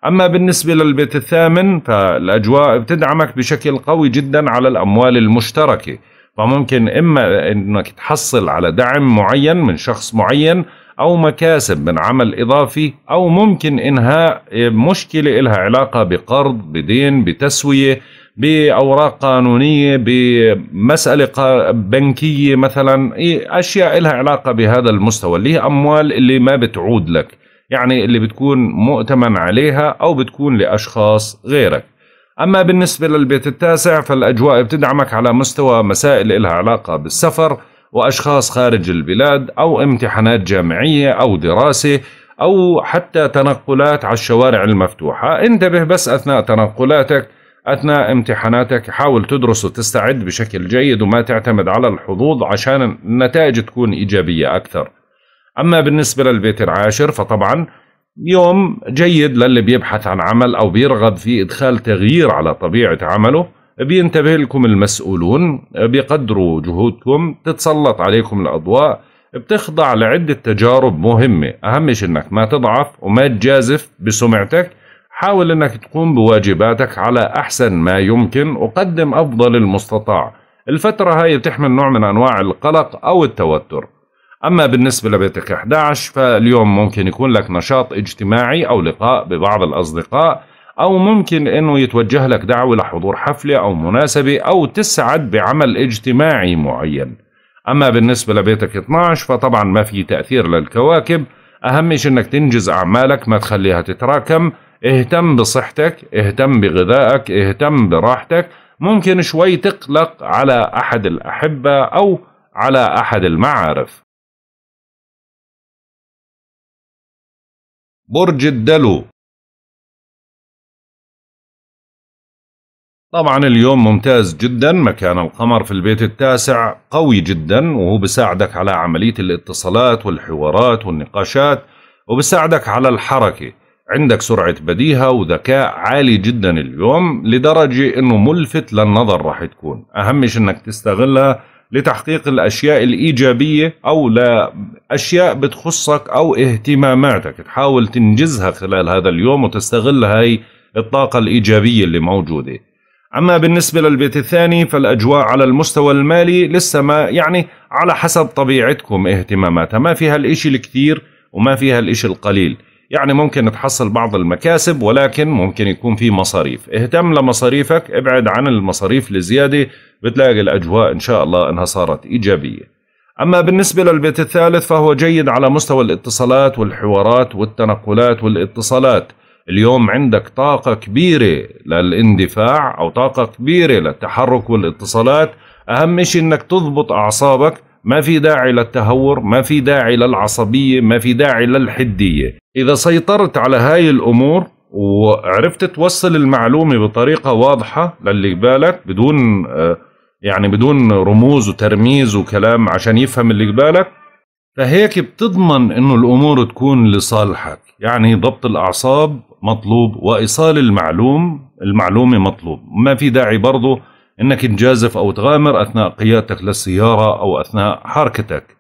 أما بالنسبة للبيت الثامن فالأجواء بتدعمك بشكل قوي جدا على الأموال المشتركة فممكن إما أنك تحصل على دعم معين من شخص معين أو مكاسب من عمل إضافي أو ممكن إنهاء مشكلة إلها علاقة بقرض بدين بتسوية بأوراق قانونية بمسألة بنكية مثلا أشياء إلها علاقة بهذا المستوى اللي هي أموال اللي ما بتعود لك يعني اللي بتكون مؤتمن عليها أو بتكون لأشخاص غيرك أما بالنسبة للبيت التاسع فالأجواء بتدعمك على مستوى مسائل إلها علاقة بالسفر وأشخاص خارج البلاد أو امتحانات جامعية أو دراسة أو حتى تنقلات على الشوارع المفتوحة انتبه بس أثناء تنقلاتك أثناء امتحاناتك حاول تدرس وتستعد بشكل جيد وما تعتمد على الحظوظ عشان النتائج تكون إيجابية أكثر أما بالنسبة للبيت العاشر فطبعا يوم جيد للي بيبحث عن عمل أو بيرغب في إدخال تغيير على طبيعة عمله بينتبه لكم المسؤولون بيقدروا جهودكم تتسلط عليكم الأضواء بتخضع لعدة تجارب مهمة أهم شيء أنك ما تضعف وما تجازف بسمعتك حاول أنك تقوم بواجباتك على أحسن ما يمكن وقدم أفضل المستطاع الفترة هاي بتحمل نوع من أنواع القلق أو التوتر أما بالنسبة لبيتك 11 فاليوم ممكن يكون لك نشاط اجتماعي أو لقاء ببعض الأصدقاء أو ممكن أنه يتوجه لك دعوة لحضور حفلة أو مناسبة أو تسعد بعمل اجتماعي معين أما بالنسبة لبيتك 12 فطبعا ما في تأثير للكواكب أهم شيء أنك تنجز أعمالك ما تخليها تتراكم اهتم بصحتك اهتم بغذائك اهتم براحتك ممكن شوي تقلق على أحد الأحبة أو على أحد المعارف برج الدلو طبعا اليوم ممتاز جدا مكان القمر في البيت التاسع قوي جدا وهو بساعدك على عملية الاتصالات والحوارات والنقاشات وبساعدك على الحركة عندك سرعة بديهة وذكاء عالي جدا اليوم لدرجة انه ملفت للنظر راح تكون اهم شيء انك تستغلها لتحقيق الاشياء الايجابية او لاشياء بتخصك او اهتماماتك تحاول تنجزها خلال هذا اليوم وتستغل هاي الطاقة الايجابية اللي موجودة أما بالنسبة للبيت الثاني فالأجواء على المستوى المالي لسه ما يعني على حسب طبيعتكم اهتماماتها ما فيها الإشي الكثير وما فيها الإشي القليل يعني ممكن تحصل بعض المكاسب ولكن ممكن يكون في مصاريف اهتم لمصاريفك ابعد عن المصاريف الزيادة بتلاقي الأجواء إن شاء الله أنها صارت إيجابية أما بالنسبة للبيت الثالث فهو جيد على مستوى الاتصالات والحوارات والتنقلات والاتصالات اليوم عندك طاقة كبيرة للاندفاع أو طاقة كبيرة للتحرك والاتصالات أهم شيء أنك تضبط أعصابك ما في داعي للتهور ما في داعي للعصبية ما في داعي للحدية إذا سيطرت على هاي الأمور وعرفت توصل المعلومة بطريقة واضحة للي قبالك بدون يعني بدون رموز وترميز وكلام عشان يفهم اللي قبالك فهيك بتضمن انه الامور تكون لصالحك يعني ضبط الاعصاب مطلوب وإيصال المعلوم المعلومة مطلوب ما في داعي برضه أنك تجازف أو تغامر أثناء قيادتك للسيارة أو أثناء حركتك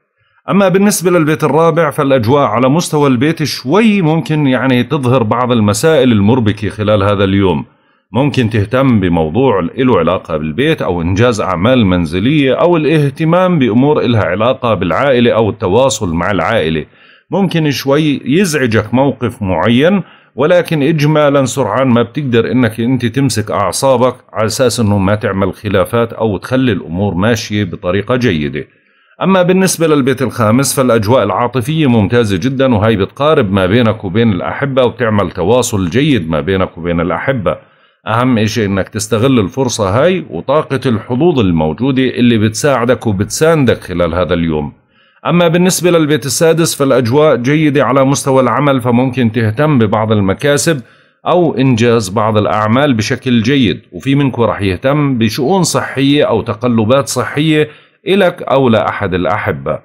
أما بالنسبة للبيت الرابع فالأجواء على مستوى البيت شوي ممكن يعني تظهر بعض المسائل المربكة خلال هذا اليوم ممكن تهتم بموضوع له علاقة بالبيت أو إنجاز أعمال منزلية أو الاهتمام بأمور إلها علاقة بالعائلة أو التواصل مع العائلة ممكن شوي يزعجك موقف معين ولكن اجمالا سرعان ما بتقدر انك انت تمسك اعصابك على اساس انه ما تعمل خلافات او تخلي الامور ماشيه بطريقه جيده اما بالنسبه للبيت الخامس فالاجواء العاطفيه ممتازه جدا وهي بتقارب ما بينك وبين الاحبه وبتعمل تواصل جيد ما بينك وبين الاحبه اهم شيء انك تستغل الفرصه هاي وطاقه الحظوظ الموجوده اللي بتساعدك وبتساندك خلال هذا اليوم أما بالنسبة للبيت السادس فالأجواء جيدة على مستوى العمل فممكن تهتم ببعض المكاسب أو إنجاز بعض الأعمال بشكل جيد وفي منكم رح يهتم بشؤون صحية أو تقلبات صحية إلك أو لأحد لا الأحبة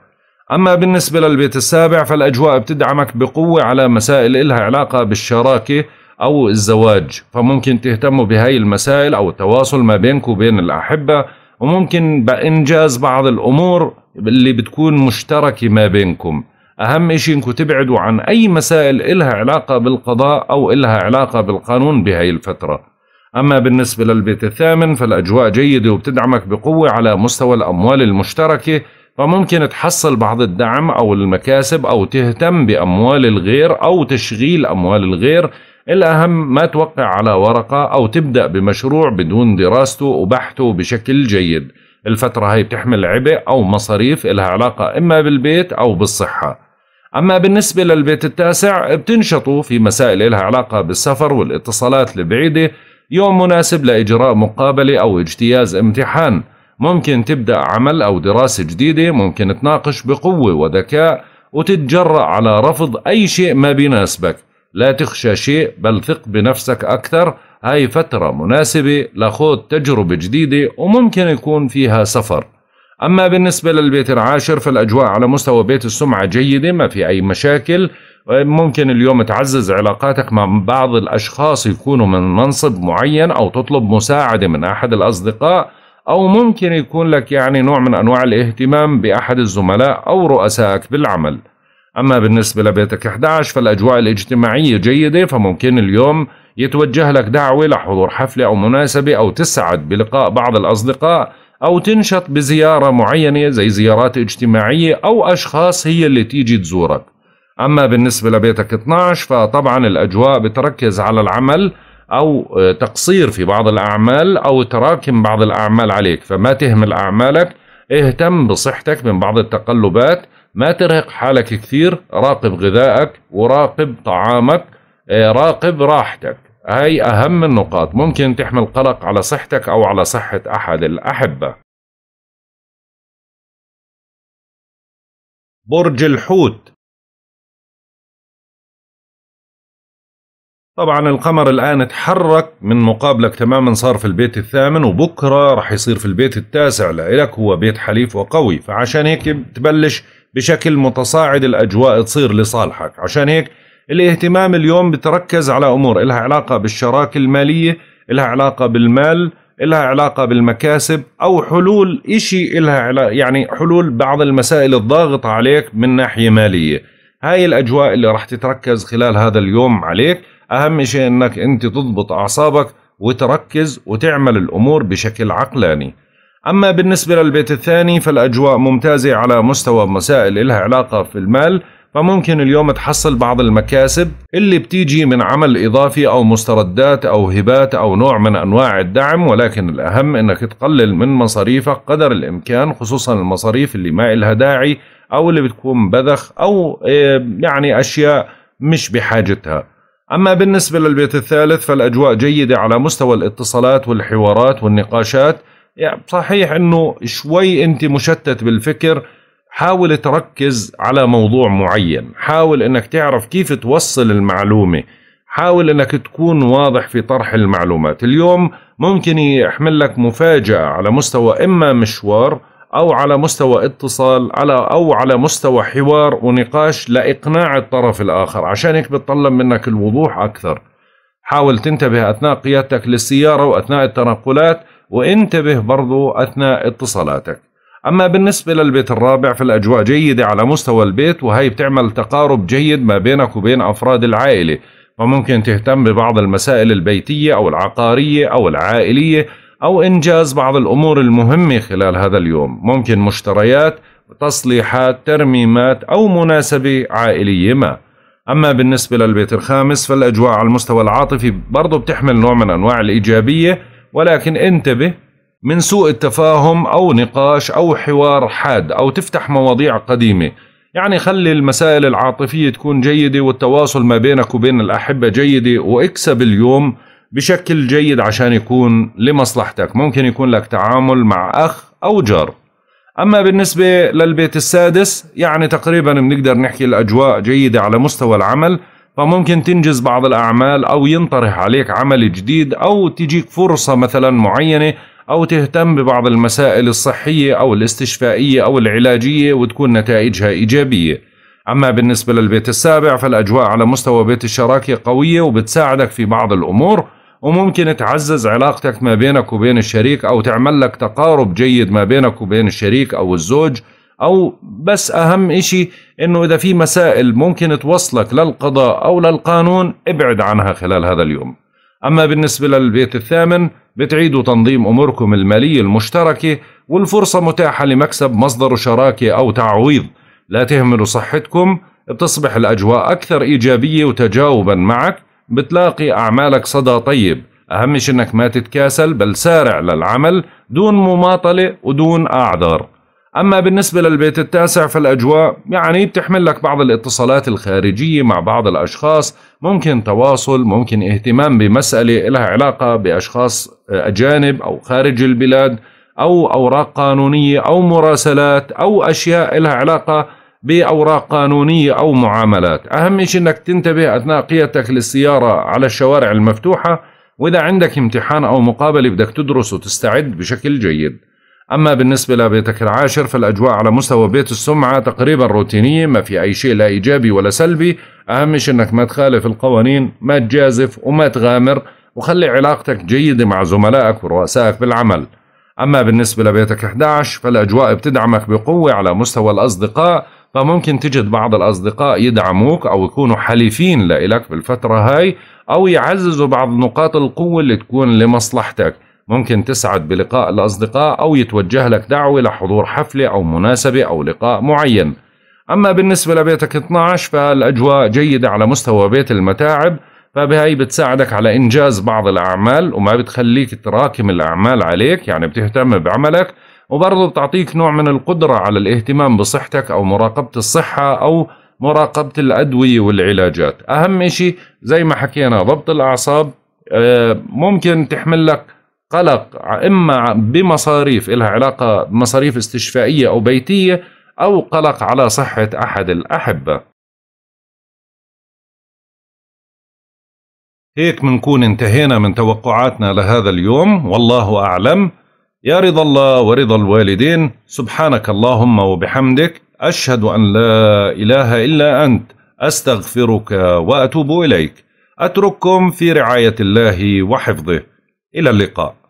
أما بالنسبة للبيت السابع فالأجواء بتدعمك بقوة على مسائل إلها علاقة بالشراكة أو الزواج فممكن تهتموا بهاي المسائل أو التواصل ما بينك وبين الأحبة وممكن بإنجاز بعض الأمور اللي بتكون مشتركة ما بينكم أهم شيء أنكم تبعدوا عن أي مسائل إلها علاقة بالقضاء أو إلها علاقة بالقانون بهاي الفترة أما بالنسبة للبيت الثامن فالأجواء جيدة وبتدعمك بقوة على مستوى الأموال المشتركة فممكن تحصل بعض الدعم أو المكاسب أو تهتم بأموال الغير أو تشغيل أموال الغير الأهم ما توقع على ورقة أو تبدأ بمشروع بدون دراسته وبحثه بشكل جيد الفترة هي بتحمل عبء أو مصاريف إلها علاقة إما بالبيت أو بالصحة أما بالنسبة للبيت التاسع بتنشطوا في مسائل إلها علاقة بالسفر والاتصالات البعيدة يوم مناسب لإجراء مقابلة أو اجتياز امتحان ممكن تبدأ عمل أو دراسة جديدة ممكن تناقش بقوة وذكاء وتتجرأ على رفض أي شيء ما بيناسبك لا تخشى شيء بل ثق بنفسك أكثر هاي فترة مناسبة لخوض تجربة جديدة وممكن يكون فيها سفر أما بالنسبة للبيت العاشر فالأجواء على مستوى بيت السمعة جيدة ما في أي مشاكل ممكن اليوم تعزز علاقاتك مع بعض الأشخاص يكونوا من منصب معين أو تطلب مساعدة من أحد الأصدقاء أو ممكن يكون لك يعني نوع من أنواع الاهتمام بأحد الزملاء أو رؤسائك بالعمل أما بالنسبة لبيتك 11 فالأجواء الاجتماعية جيدة فممكن اليوم يتوجه لك دعوة لحضور حفلة أو مناسبة أو تسعد بلقاء بعض الأصدقاء أو تنشط بزيارة معينة زي زيارات اجتماعية أو أشخاص هي اللي تيجي تزورك أما بالنسبة لبيتك 12 فطبعا الأجواء بتركز على العمل أو تقصير في بعض الأعمال أو تراكم بعض الأعمال عليك فما تهمل أعمالك اهتم بصحتك من بعض التقلبات ما ترهق حالك كثير راقب غذائك وراقب طعامك إيه، راقب راحتك هاي أهم النقاط ممكن تحمل قلق على صحتك أو على صحة أحد الأحبة برج الحوت طبعا القمر الآن تحرك من مقابلك تماما صار في البيت الثامن وبكرة رح يصير في البيت التاسع لإلك هو بيت حليف وقوي فعشان هيك تبلش بشكل متصاعد الأجواء تصير لصالحك عشان هيك الاهتمام اليوم بتركز على أمور إلها علاقة بالشراكة المالية إلها علاقة بالمال إلها علاقة بالمكاسب أو حلول إشي إلها علاقة يعني حلول بعض المسائل الضاغطة عليك من ناحية مالية هاي الأجواء اللي راح تتركز خلال هذا اليوم عليك أهم شيء أنك أنت تضبط أعصابك وتركز وتعمل الأمور بشكل عقلاني أما بالنسبة للبيت الثاني فالأجواء ممتازة على مستوى مسائل إلها علاقة في المال فممكن اليوم تحصل بعض المكاسب اللي بتيجي من عمل إضافي أو مستردات أو هبات أو نوع من أنواع الدعم ولكن الأهم أنك تقلل من مصاريفك قدر الإمكان خصوصا المصاريف اللي ما إلها داعي أو اللي بتكون بذخ أو آه، يعني أشياء مش بحاجتها أما بالنسبة للبيت الثالث فالأجواء جيدة على مستوى الاتصالات والحوارات والنقاشات يعني صحيح أنه شوي أنت مشتت بالفكر حاول تركز على موضوع معين حاول انك تعرف كيف توصل المعلومه حاول انك تكون واضح في طرح المعلومات اليوم ممكن يحمل لك مفاجاه على مستوى اما مشوار او على مستوى اتصال على او على مستوى حوار ونقاش لاقناع الطرف الاخر عشان هيك بتطلب منك الوضوح اكثر حاول تنتبه اثناء قيادتك للسياره واثناء التنقلات وانتبه برضو اثناء اتصالاتك أما بالنسبة للبيت الرابع فالأجواء جيدة على مستوى البيت وهي بتعمل تقارب جيد ما بينك وبين أفراد العائلة فممكن تهتم ببعض المسائل البيتية أو العقارية أو العائلية أو إنجاز بعض الأمور المهمة خلال هذا اليوم ممكن مشتريات تصليحات ترميمات أو مناسبة عائلية ما أما بالنسبة للبيت الخامس فالأجواء على المستوى العاطفي برضو بتحمل نوع من أنواع الإيجابية ولكن انتبه من سوء التفاهم أو نقاش أو حوار حاد أو تفتح مواضيع قديمة يعني خلي المسائل العاطفية تكون جيدة والتواصل ما بينك وبين الأحبة جيدة واكسب اليوم بشكل جيد عشان يكون لمصلحتك ممكن يكون لك تعامل مع أخ أو جار أما بالنسبة للبيت السادس يعني تقريبا بنقدر نحكي الأجواء جيدة على مستوى العمل فممكن تنجز بعض الأعمال أو ينطرح عليك عمل جديد أو تجيك فرصة مثلا معينة أو تهتم ببعض المسائل الصحية أو الاستشفائية أو العلاجية وتكون نتائجها إيجابية أما بالنسبة للبيت السابع فالأجواء على مستوى بيت الشراكة قوية وبتساعدك في بعض الأمور وممكن تعزز علاقتك ما بينك وبين الشريك أو تعمل لك تقارب جيد ما بينك وبين الشريك أو الزوج أو بس أهم إشي إنه إذا في مسائل ممكن توصلك للقضاء أو للقانون ابعد عنها خلال هذا اليوم أما بالنسبة للبيت الثامن بتعيدوا تنظيم أموركم المالية المشتركة والفرصة متاحة لمكسب مصدر شراكة أو تعويض لا تهملوا صحتكم بتصبح الأجواء أكثر إيجابية وتجاوبا معك بتلاقي أعمالك صدى طيب أهم أنك ما تتكاسل بل سارع للعمل دون مماطلة ودون أعذار أما بالنسبة للبيت التاسع فالأجواء يعني بتحمل لك بعض الاتصالات الخارجية مع بعض الأشخاص ممكن تواصل ممكن اهتمام بمسألة لها علاقة بأشخاص آه، أجانب أو خارج البلاد أو أوراق قانونية أو مراسلات أو أشياء لها علاقة بأوراق قانونية أو معاملات أهم شيء أنك تنتبه أثناء قيادتك للسيارة على الشوارع المفتوحة وإذا عندك امتحان أو مقابلة بدك تدرس وتستعد بشكل جيد أما بالنسبة لبيتك العاشر فالأجواء على مستوى بيت السمعة تقريبا روتينية ما في أي شيء لا إيجابي ولا سلبي أهم شيء أنك ما تخالف القوانين ما تجازف وما تغامر وخلي علاقتك جيدة مع زملائك ورؤسائك بالعمل أما بالنسبة لبيتك 11 فالأجواء بتدعمك بقوة على مستوى الأصدقاء فممكن تجد بعض الأصدقاء يدعموك أو يكونوا حليفين لإلك بالفترة هاي أو يعززوا بعض نقاط القوة اللي تكون لمصلحتك ممكن تسعد بلقاء الأصدقاء أو يتوجه لك دعوة لحضور حفلة أو مناسبة أو لقاء معين أما بالنسبة لبيتك 12 فالأجواء جيدة على مستوى بيت المتاعب فبهي بتساعدك على إنجاز بعض الأعمال وما بتخليك تراكم الأعمال عليك يعني بتهتم بعملك وبرضه بتعطيك نوع من القدرة على الاهتمام بصحتك أو مراقبة الصحة أو مراقبة الأدوية والعلاجات أهم شيء زي ما حكينا ضبط الأعصاب آه، ممكن تحمل لك قلق إما بمصاريف إلها علاقة بمصاريف استشفائية أو بيتية أو قلق على صحة أحد الأحبة هيك منكون انتهينا من توقعاتنا لهذا اليوم والله أعلم يا رضا الله ورضا الوالدين سبحانك اللهم وبحمدك أشهد أن لا إله إلا أنت أستغفرك وأتوب إليك أترككم في رعاية الله وحفظه إلى اللقاء